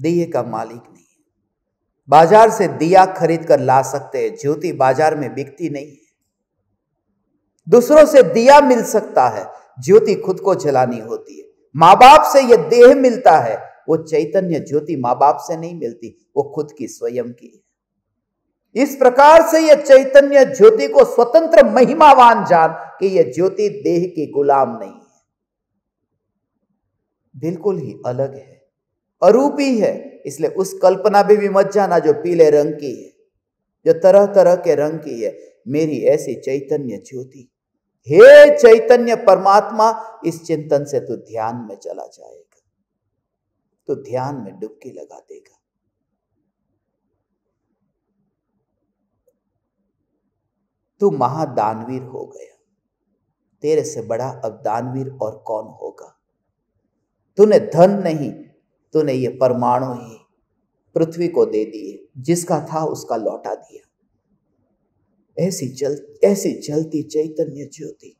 दिए का मालिक नहीं बाजार से दिया खरीद कर ला सकते हैं ज्योति बाजार में बिकती नहीं है दूसरों से दिया मिल सकता है ज्योति खुद को जलानी होती है माँ बाप से यह देह मिलता है वो चैतन्य ज्योति माँ बाप से नहीं मिलती वो खुद की स्वयं की है इस प्रकार से यह चैतन्य ज्योति को स्वतंत्र महिमावान जान कि यह ज्योति देह की गुलाम नहीं है बिल्कुल ही अलग है अरूपी है इसलिए उस कल्पना पे भी मत जाना जो पीले रंग की है जो तरह तरह के रंग की है मेरी ऐसी चैतन्य ज्योति हे चैतन्य परमात्मा इस चिंतन से तू ध्यान में चला जाएगा तू ध्यान में डुबकी लगा देगा तू महादानवीर हो गया तेरे से बड़ा अब दानवीर और कौन होगा तूने धन नहीं तूने ये परमाणु ही पृथ्वी को दे दिए जिसका था उसका लौटा दिया ऐसी जल ऐसी जलती चैतन्य ज्योति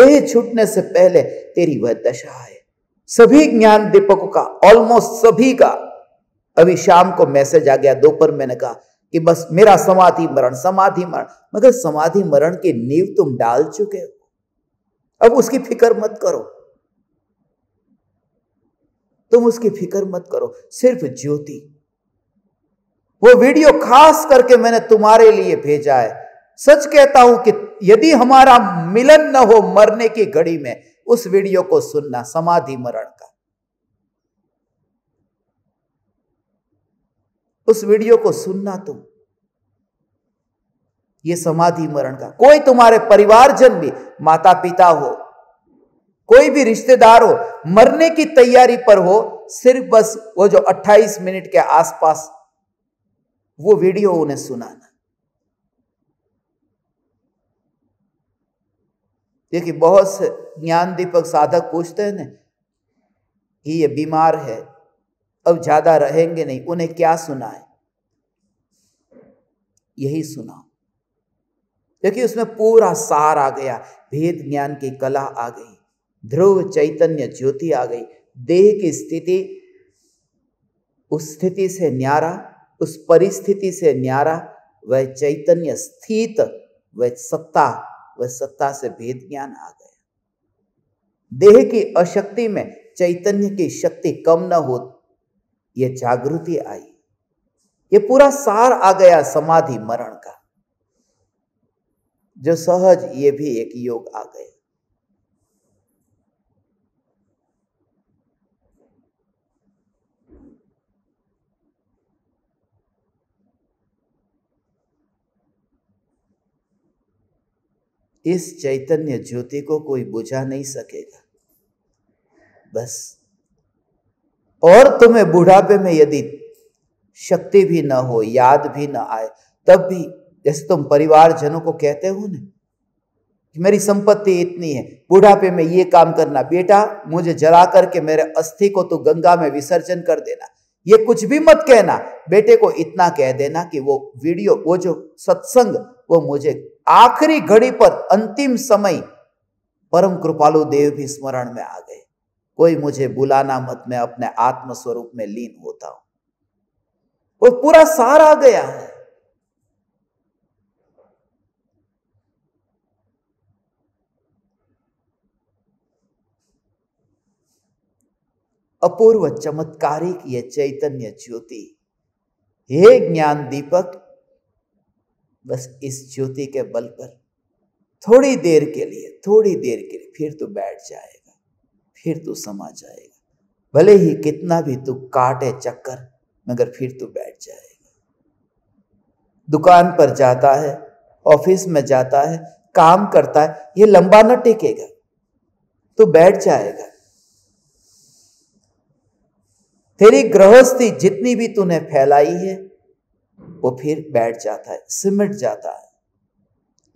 देह छूटने से पहले तेरी वह दशा है सभी ज्ञान दीपकों का ऑलमोस्ट सभी का अभी शाम को मैसेज आ गया दोपहर मैंने कहा कि बस मेरा समाधि मरण समाधि मरण मगर समाधि मरण की नींव तुम डाल चुके हो अब उसकी फिक्र मत करो तुम उसकी फिक्र मत करो सिर्फ ज्योति वो वीडियो खास करके मैंने तुम्हारे लिए भेजा है सच कहता हूं कि यदि हमारा मिलन न हो मरने की घड़ी में उस वीडियो को सुनना समाधि मरण का उस वीडियो को सुनना तुम ये समाधि मरण का कोई तुम्हारे परिवारजन भी माता पिता हो कोई भी रिश्तेदार हो मरने की तैयारी पर हो सिर्फ बस वो जो 28 मिनट के आसपास वो वीडियो उन्हें सुनाना क्योंकि बहुत से ज्ञान दीपक साधक पूछते हैं ना कि ये बीमार है अब ज्यादा रहेंगे नहीं उन्हें क्या सुनाए यही सुना क्योंकि उसमें पूरा सार आ गया भेद ज्ञान की कला आ गई ध्रुव चैतन्य ज्योति आ गई देह की स्थिति उस स्थिति से न्यारा उस परिस्थिति से न्यारा वह चैतन्य स्थित वह सत्ता वह सत्ता से भेद ज्ञान आ गया देह की अशक्ति में चैतन्य की शक्ति कम न हो यह जागृति आई ये पूरा सार आ गया समाधि मरण का जो सहज ये भी एक योग आ गया इस चैतन्य ज्योति को कोई बुझा नहीं सकेगा बस और तुम्हें बुढ़ापे में यदि शक्ति भी ना हो याद भी ना आए तब भी जैसे तुम परिवार जनों को कहते हो ना कि मेरी संपत्ति इतनी है बुढ़ापे में ये काम करना बेटा मुझे जला करके मेरे अस्थि को तो गंगा में विसर्जन कर देना ये कुछ भी मत कहना बेटे को इतना कह देना कि वो वीडियो वो जो सत्संग वो मुझे आखिरी घड़ी पर अंतिम समय परम कृपालु देव भी स्मरण में आ गए कोई मुझे बुलाना मत मैं अपने आत्म स्वरूप में लीन होता हूं वो पूरा सार आ गया है अपूर्व चमत्कारिक यह चैतन्य ज्योति हे ज्ञान दीपक बस इस ज्योति के बल पर थोड़ी देर के लिए थोड़ी देर के लिए फिर तो बैठ जाएगा फिर तो समा जाएगा भले ही कितना भी तू काटे चक्कर मगर फिर तो बैठ जाएगा दुकान पर जाता है ऑफिस में जाता है काम करता है ये लंबा न टिकेगा तो बैठ जाएगा तेरी गृहस्थी जितनी भी तूने फैलाई है वो फिर बैठ जाता है सिमट जाता है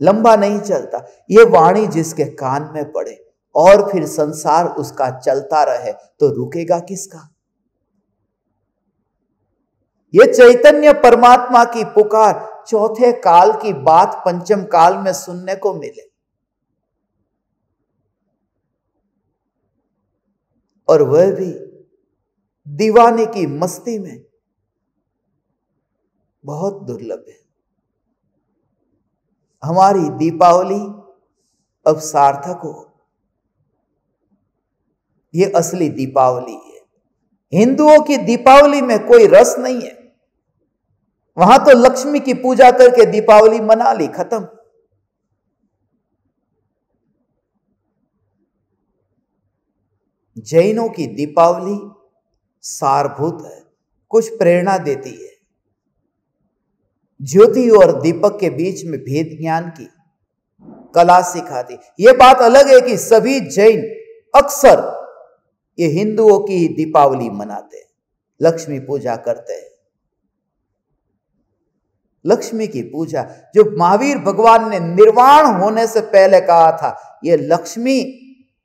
लंबा नहीं चलता ये वाणी जिसके कान में पड़े और फिर संसार उसका चलता रहे तो रुकेगा किसका ये चैतन्य परमात्मा की पुकार चौथे काल की बात पंचम काल में सुनने को मिले और वह भी दीवाने की मस्ती में बहुत दुर्लभ है हमारी दीपावली अब सार्थक हो ये असली दीपावली है हिंदुओं की दीपावली में कोई रस नहीं है वहां तो लक्ष्मी की पूजा करके दीपावली मना ली खत्म जैनों की दीपावली सारभूत है कुछ प्रेरणा देती है ज्योति और दीपक के बीच में भेद ज्ञान की कला सिखाती ये बात अलग है कि सभी जैन अक्सर ये हिंदुओं की दीपावली मनाते हैं लक्ष्मी पूजा करते हैं लक्ष्मी की पूजा जो महावीर भगवान ने निर्वाण होने से पहले कहा था ये लक्ष्मी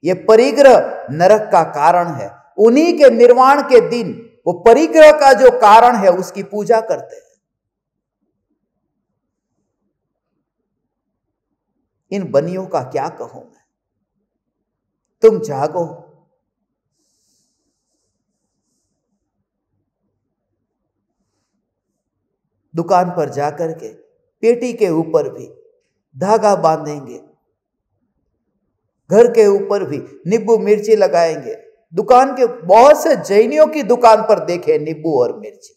ये परिग्रह नरक का कारण है उन्हीं के निर्वाण के दिन वो परिग्रह का जो कारण है उसकी पूजा करते हैं इन बनियों का क्या कहूं मैं तुम जागो दुकान पर जाकर के पेटी के ऊपर भी धागा बांधेंगे घर के ऊपर भी नींबू मिर्ची लगाएंगे दुकान के बहुत से जैनियों की दुकान पर देखे नींबू और मिर्ची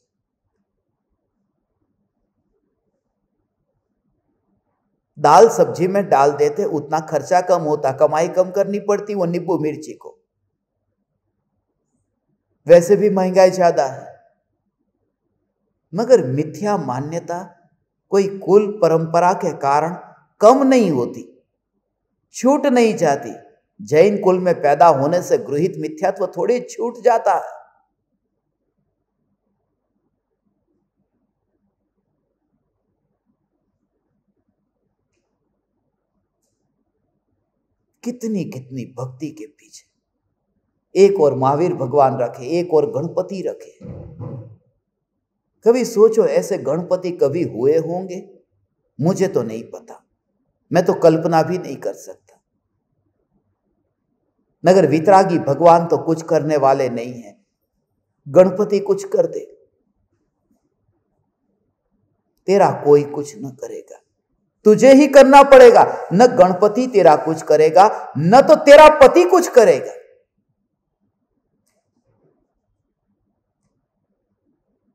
दाल सब्जी में डाल देते उतना खर्चा कम होता कमाई कम करनी पड़ती वो नींबू मिर्ची को वैसे भी महंगाई ज्यादा है मगर मिथ्या मान्यता कोई कुल परंपरा के कारण कम नहीं होती छूट नहीं जाती जैन कुल में पैदा होने से गृहित मिथ्यात्व थोड़ी छूट जाता है कितनी कितनी भक्ति के पीछे एक और महावीर भगवान रखे एक और गणपति रखे कभी सोचो ऐसे गणपति कभी हुए होंगे मुझे तो नहीं पता मैं तो कल्पना भी नहीं कर सकता मगर वितरागी भगवान तो कुछ करने वाले नहीं है गणपति कुछ कर दे तेरा कोई कुछ न करेगा तुझे ही करना पड़ेगा न गणपति तेरा कुछ करेगा न तो तेरा पति कुछ करेगा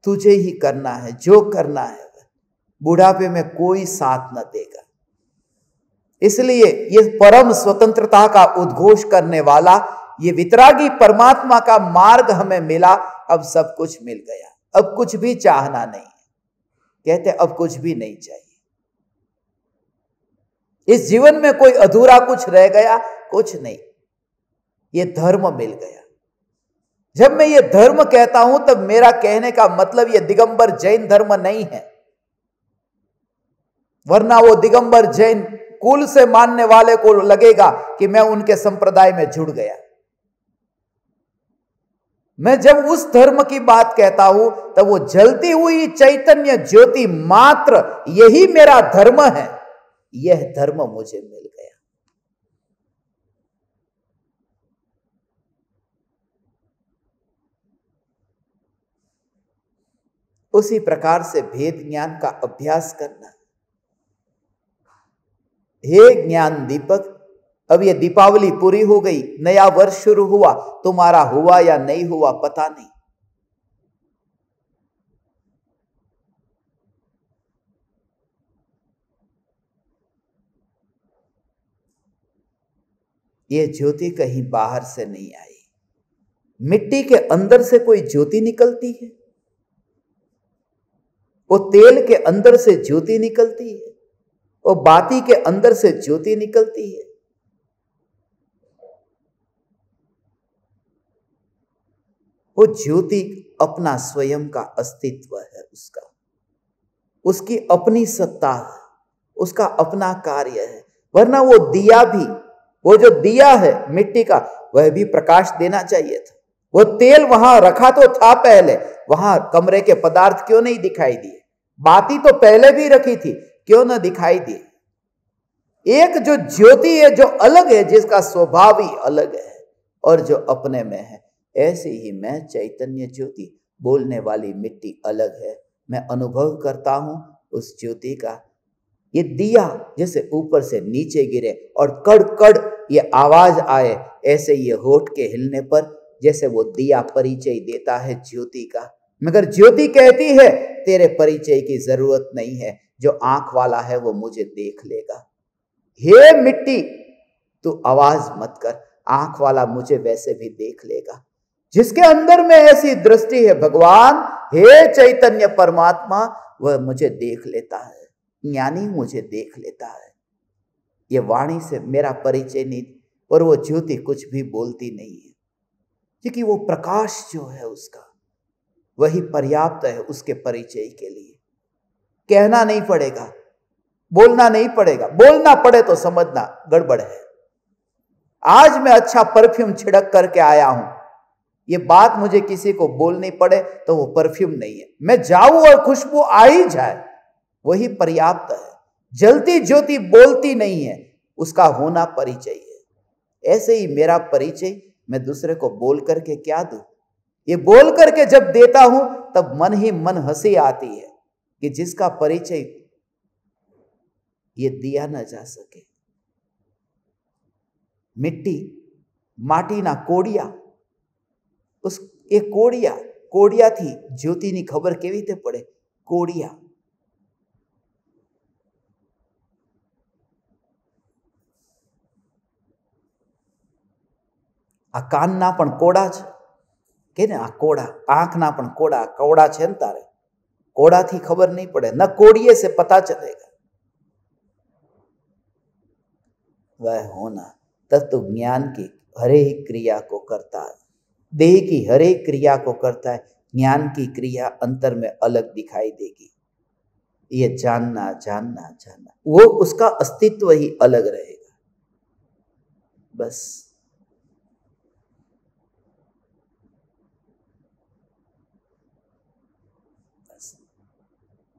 तुझे ही करना है जो करना है बुढ़ापे में कोई साथ न देगा इसलिए ये परम स्वतंत्रता का उद्घोष करने वाला ये वितरागी परमात्मा का मार्ग हमें मिला अब सब कुछ मिल गया अब कुछ भी चाहना नहीं कहते अब कुछ भी नहीं चाहिए इस जीवन में कोई अधूरा कुछ रह गया कुछ नहीं ये धर्म मिल गया जब मैं ये धर्म कहता हूं तब मेरा कहने का मतलब ये दिगंबर जैन धर्म नहीं है वरना वो दिगंबर जैन कुल से मानने वाले को लगेगा कि मैं उनके संप्रदाय में जुड़ गया मैं जब उस धर्म की बात कहता हूं तब वो जलती हुई चैतन्य ज्योति मात्र यही मेरा धर्म है यह धर्म मुझे मिल गया उसी प्रकार से भेद ज्ञान का अभ्यास करना हे ज्ञान दीपक अब यह दीपावली पूरी हो गई नया वर्ष शुरू हुआ तुम्हारा हुआ या नहीं हुआ पता नहीं ये ज्योति कहीं बाहर से नहीं आई मिट्टी के अंदर से कोई ज्योति निकलती है वो तेल के अंदर से ज्योति निकलती है वो बाती के अंदर से ज्योति निकलती है वो ज्योति अपना स्वयं का अस्तित्व है उसका उसकी अपनी सत्ता है उसका अपना कार्य है वरना वो दिया भी वो जो दिया है मिट्टी का वह भी प्रकाश देना चाहिए था वो तेल वहां रखा तो था पहले वहां कमरे के पदार्थ क्यों नहीं दिखाई दिए बाती तो पहले भी रखी थी क्यों ना दिखाई दिए एक जो ज्योति है जो अलग है जिसका स्वभाव ही अलग है और जो अपने में है ऐसे ही मैं चैतन्य ज्योति बोलने वाली मिट्टी अलग है मैं अनुभव करता हूं उस ज्योति का ये दिया जैसे ऊपर से नीचे गिरे और कड़ कड़ ये आवाज आए ऐसे ये होठ के हिलने पर जैसे वो दिया परिचय देता है ज्योति का मगर ज्योति कहती है तेरे परिचय की जरूरत नहीं है जो आंख वाला है वो मुझे देख लेगा हे मिट्टी तू आवाज मत कर आंख वाला मुझे वैसे भी देख लेगा जिसके अंदर में ऐसी दृष्टि है भगवान हे चैतन्य परमात्मा वह मुझे देख लेता है ज्ञानी मुझे देख लेता है ये वाणी से मेरा परिचय नहीं और वो ज्योति कुछ भी बोलती नहीं है क्योंकि वो प्रकाश जो है उसका वही पर्याप्त है उसके परिचय के लिए कहना नहीं पड़ेगा बोलना नहीं पड़ेगा बोलना पड़े तो समझना गड़बड़ है आज मैं अच्छा परफ्यूम छिड़क करके आया हूं ये बात मुझे किसी को बोलनी पड़े तो वो परफ्यूम नहीं है मैं जाऊं और खुशबू आ ही जाए वही पर्याप्त है जलती ज्योति बोलती नहीं है उसका होना परिचय है ऐसे ही मेरा परिचय मैं दूसरे को बोल करके क्या दू ये बोल करके जब देता हूं तब मन ही मन हंसी आती है कि जिसका परिचय ये दिया ना जा सके मिट्टी माटी ना कोड़िया उस ये कोड़िया कोड़िया थी ज्योति नी खबर केवी थे पड़े कोड़िया આ કાનના પણ કોડા છે કે ને આ કોડા આંખના પણ કોડા કોડા છે ને તારે કોડાથી ખબર નહીં પડે ન કોડીએ સે પતા ચલેગા वह होना तत्व ज्ञान की हरे ही क्रिया को करता है देह की हरे ही क्रिया को करता है ज्ञान की क्रिया अंतर में अलग दिखाई देगी ये जानना जानना जानना वो उसका अस्तित्व ही अलग रहेगा बस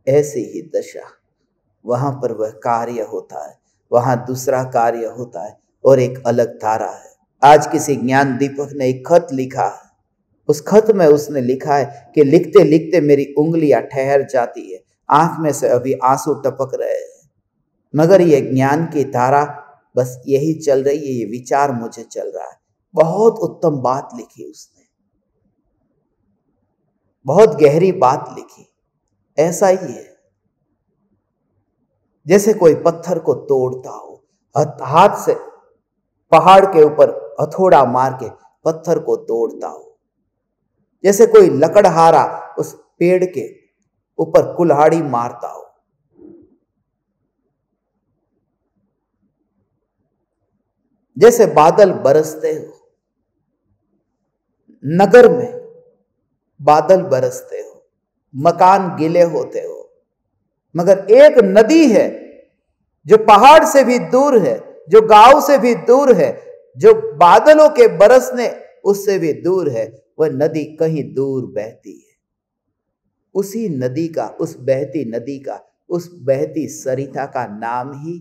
ऐसी ही दशा वहाँ पर वह कार्य होता है वहाँ दूसरा कार्य होता है और एक अलग धारा है आज किसी ज्ञान दीपक ने एक खत लिखा है उस खत में उसने लिखा है कि लिखते लिखते मेरी उंगलियां ठहर जाती है आंख में से अभी आंसू टपक रहे हैं मगर ये ज्ञान की धारा बस यही चल रही है ये विचार मुझे चल रहा है बहुत उत्तम बात लिखी उसने बहुत गहरी बात लिखी ऐसा ही है जैसे कोई पत्थर को तोड़ता हो हाथ से पहाड़ के ऊपर हथौड़ा मार के पत्थर को तोड़ता हो जैसे कोई लकड़हारा उस पेड़ के ऊपर कुल्हाड़ी मारता हो जैसे बादल बरसते हो नगर में बादल बरसते हो मकान गिले होते हो मगर एक नदी है जो पहाड़ से भी दूर है जो गांव से भी दूर है जो बादलों के बरसने उससे भी दूर है वह नदी कहीं दूर बहती है उसी नदी का उस बहती नदी का उस बहती सरिता का नाम ही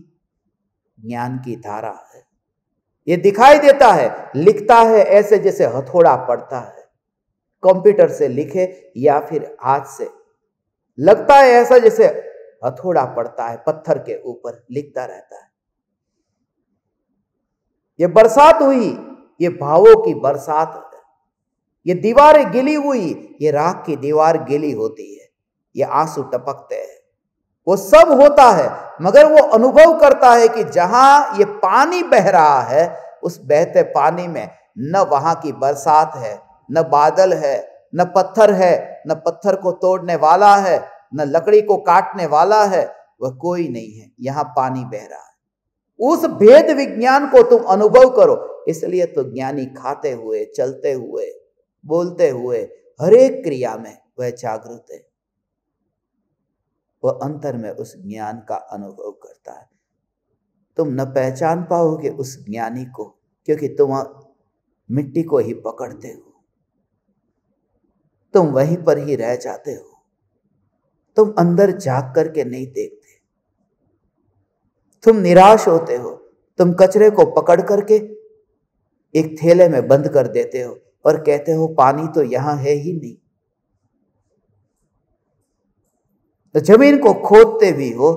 ज्ञान की धारा है ये दिखाई देता है लिखता है ऐसे जैसे हथौड़ा पड़ता है कंप्यूटर से लिखे या फिर हाथ से लगता है ऐसा जैसे हथोड़ा पड़ता है पत्थर के ऊपर लिखता रहता है ये बरसात हुई ये भावों की बरसात ये दीवारें गिली हुई ये राख की दीवार गिली होती है ये आंसू टपकते हैं वो सब होता है मगर वो अनुभव करता है कि जहां ये पानी बह रहा है उस बहते पानी में न वहां की बरसात है न बादल है न पत्थर है न पत्थर को तोड़ने वाला है न लकड़ी को काटने वाला है वह कोई नहीं है यहां पानी बह रहा है उस भेद विज्ञान को तुम अनुभव करो इसलिए तो ज्ञानी खाते हुए चलते हुए बोलते हुए हरेक क्रिया में वह जागृत है वह अंतर में उस ज्ञान का अनुभव करता है तुम न पहचान पाओगे उस ज्ञानी को क्योंकि तुम मिट्टी को ही पकड़ते हो तुम वहीं पर ही रह जाते हो तुम अंदर जाग करके नहीं देखते तुम निराश होते हो तुम कचरे को पकड़ करके एक थैले में बंद कर देते हो और कहते हो पानी तो यहां है ही नहीं तो जमीन को खोदते भी हो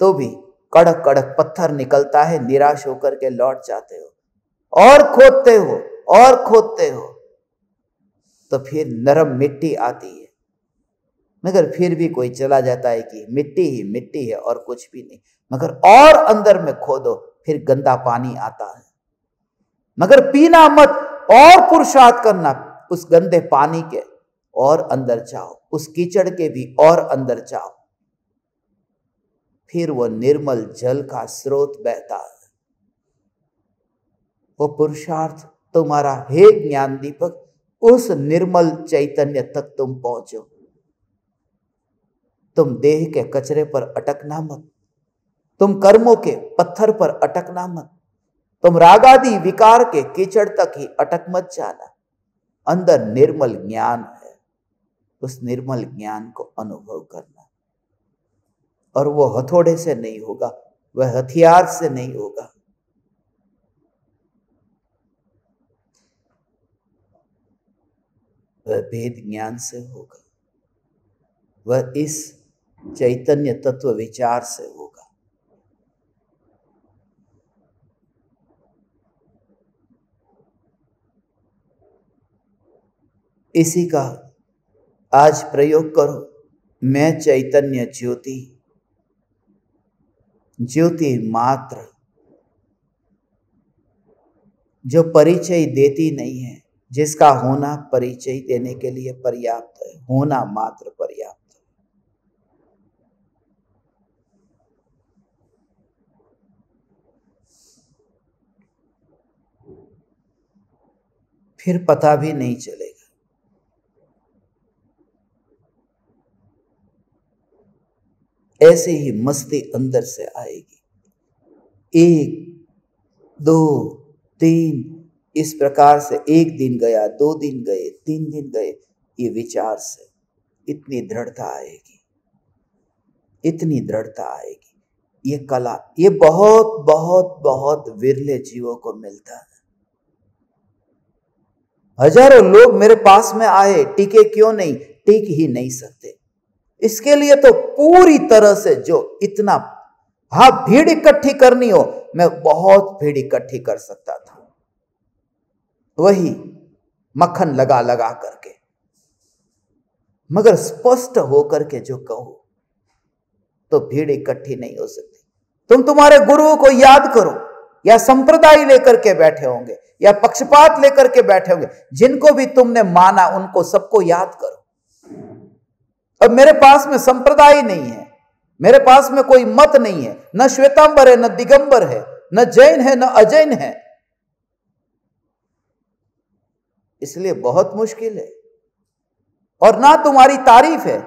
तो भी कड़क कड़क पत्थर निकलता है निराश होकर के लौट जाते हो और खोदते हो और खोदते हो तो फिर नरम मिट्टी आती है मगर फिर भी कोई चला जाता है कि मिट्टी ही मिट्टी है और कुछ भी नहीं मगर और अंदर में खोदो फिर गंदा पानी आता है मगर पीना मत और पुरुषार्थ करना उस गंदे पानी के और अंदर जाओ उस कीचड़ के भी और अंदर जाओ फिर वो निर्मल जल का स्रोत बहता है वो पुरुषार्थ तुम्हारा हे ज्ञान दीपक उस निर्मल चैतन्य तक तुम पहुंचो तुम देह के कचरे पर अटकना मत तुम कर्मों के पत्थर पर अटकना मत तुम रागादि विकार के कीचड़ तक ही अटक मत जाना अंदर निर्मल ज्ञान है उस निर्मल ज्ञान को अनुभव करना और वो हथौड़े से नहीं होगा वह हथियार से नहीं होगा वह भेद ज्ञान से होगा वह इस चैतन्य तत्व विचार से होगा इसी का आज प्रयोग करो मैं चैतन्य ज्योति ज्योति मात्र जो परिचय देती नहीं है जिसका होना परिचय देने के लिए पर्याप्त है होना मात्र पर्याप्त फिर पता भी नहीं चलेगा ऐसे ही मस्ती अंदर से आएगी एक दो तीन इस प्रकार से एक दिन गया दो दिन गए तीन दिन गए ये विचार से इतनी दृढ़ता आएगी इतनी दृढ़ता आएगी ये कला ये बहुत बहुत बहुत विरले जीवों को मिलता है हजारों लोग मेरे पास में आए टिके क्यों नहीं टिक ही नहीं सकते इसके लिए तो पूरी तरह से जो इतना हा भीड़ इकट्ठी करनी हो मैं बहुत भीड़ इकट्ठी कर सकता था वही मक्खन लगा लगा करके मगर स्पष्ट होकर के जो कहो तो भीड़ इकट्ठी नहीं हो सकती तुम तुम्हारे गुरु को याद करो या संप्रदाय लेकर के बैठे होंगे या पक्षपात लेकर के बैठे होंगे जिनको भी तुमने माना उनको सबको याद करो अब मेरे पास में संप्रदाय नहीं है मेरे पास में कोई मत नहीं है न श्वेतांबर है न दिगंबर है न जैन है न अजैन है इसलिए बहुत मुश्किल है और ना तुम्हारी तारीफ है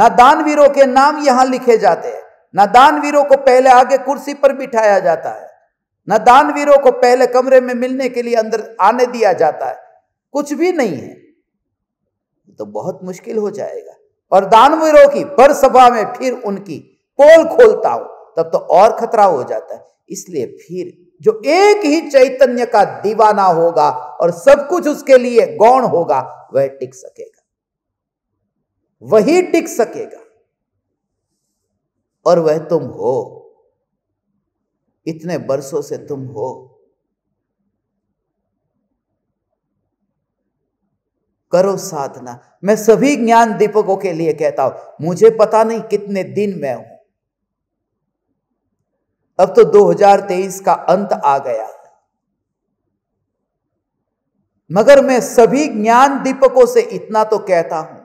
ना दानवीरों के नाम यहां लिखे जाते हैं ना दानवीरों को पहले आगे कुर्सी पर बिठाया जाता है ना दानवीरों को पहले कमरे में मिलने के लिए अंदर आने दिया जाता है कुछ भी नहीं है तो बहुत मुश्किल हो जाएगा और दानवीरों की पर सभा में फिर उनकी पोल खोलता हो तब तो और खतरा हो जाता है इसलिए फिर जो एक ही चैतन्य का दीवाना होगा और सब कुछ उसके लिए गौण होगा वह टिक सकेगा वही टिक सकेगा और वह तुम हो इतने बरसों से तुम हो करो साधना मैं सभी ज्ञान दीपकों के लिए कहता हूं मुझे पता नहीं कितने दिन मैं हूं अब तो 2023 का अंत आ गया मगर मैं सभी ज्ञान दीपकों से इतना तो कहता हूं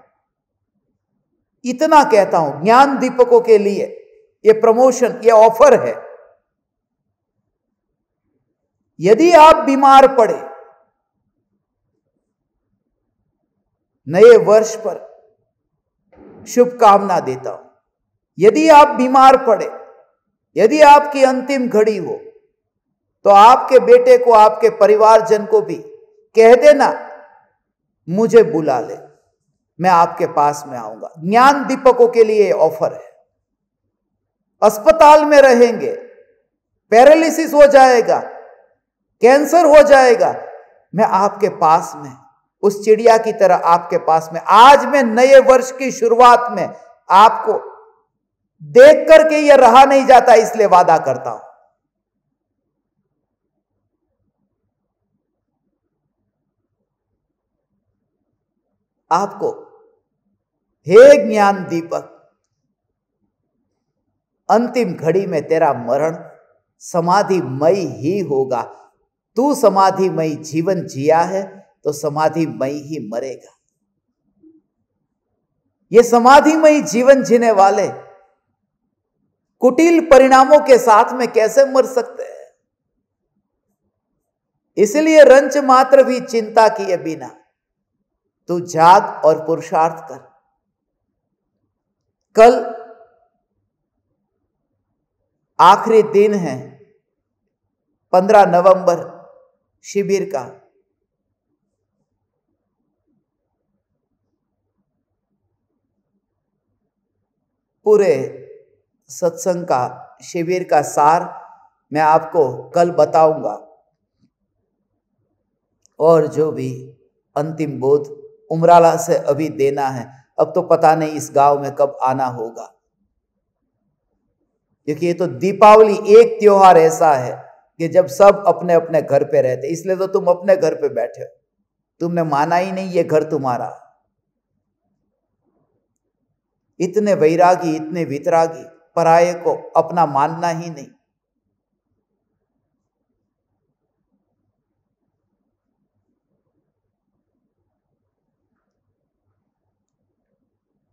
इतना कहता हूं ज्ञान दीपकों के लिए ये प्रमोशन ये ऑफर है यदि आप बीमार पड़े नए वर्ष पर शुभकामना देता हूं यदि आप बीमार पड़े यदि आपकी अंतिम घड़ी हो तो आपके बेटे को आपके परिवारजन को भी कह देना मुझे बुला ले मैं आपके पास में आऊंगा ज्ञान दीपकों के लिए ऑफर है अस्पताल में रहेंगे पैरालिसिस हो जाएगा कैंसर हो जाएगा मैं आपके पास में उस चिड़िया की तरह आपके पास में आज मैं नए वर्ष की शुरुआत में आपको देख करके यह रहा नहीं जाता इसलिए वादा करता हूं आपको हे ज्ञान दीपक अंतिम घड़ी में तेरा मरण समाधिमय ही होगा तू समाधिमय जीवन जिया है तो समाधिमय ही मरेगा ये समाधिमय जीवन जीने वाले कुटिल परिणामों के साथ में कैसे मर सकते हैं इसलिए रंच मात्र भी चिंता किए बिना तू जाग और पुरुषार्थ कर कल आखिरी दिन है पंद्रह नवंबर शिविर का पूरे सत्संग का शिविर का सार मैं आपको कल बताऊंगा और जो भी अंतिम बोध उमराला से अभी देना है अब तो पता नहीं इस गांव में कब आना होगा क्योंकि ये तो दीपावली एक त्योहार ऐसा है कि जब सब अपने अपने घर पे रहते इसलिए तो तुम अपने घर पे बैठे हो तुमने माना ही नहीं ये घर तुम्हारा इतने वैरागी इतने वितरागी पराये को अपना मानना ही नहीं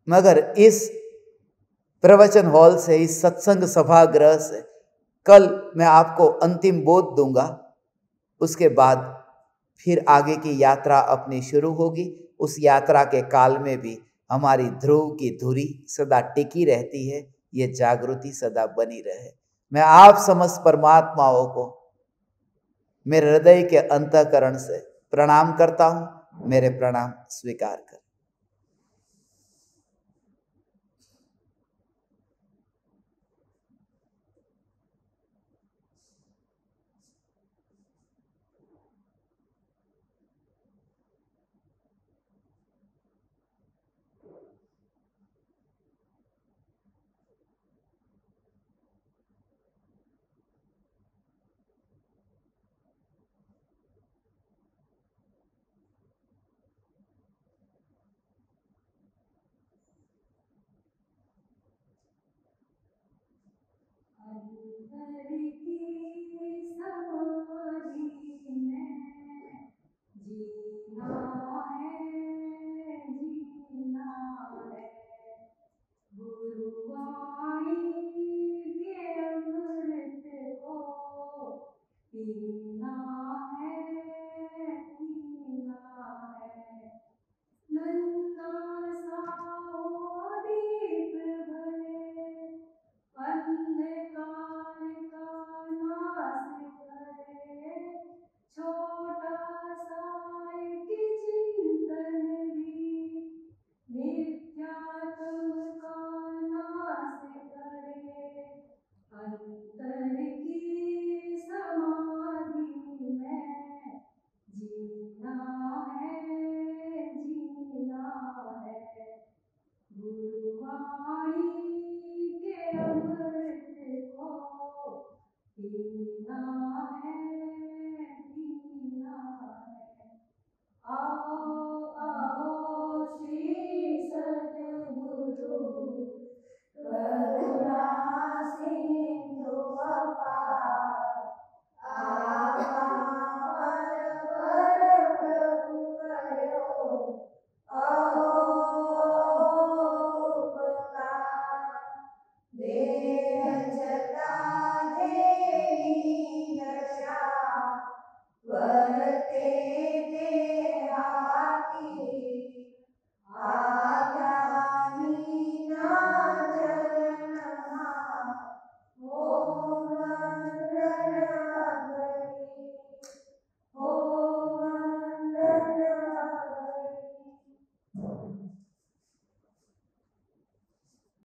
मगर इस प्रवचन हॉल से इस सत्संग सभाग्रह से कल मैं आपको अंतिम बोध दूंगा उसके बाद फिर आगे की यात्रा अपनी शुरू होगी उस यात्रा के काल में भी हमारी ध्रुव की धुरी सदा टिकी रहती है ये जागृति सदा बनी रहे मैं आप समस्त परमात्माओं को मेरे हृदय के अंतकरण से प्रणाम करता हूँ मेरे प्रणाम स्वीकार कर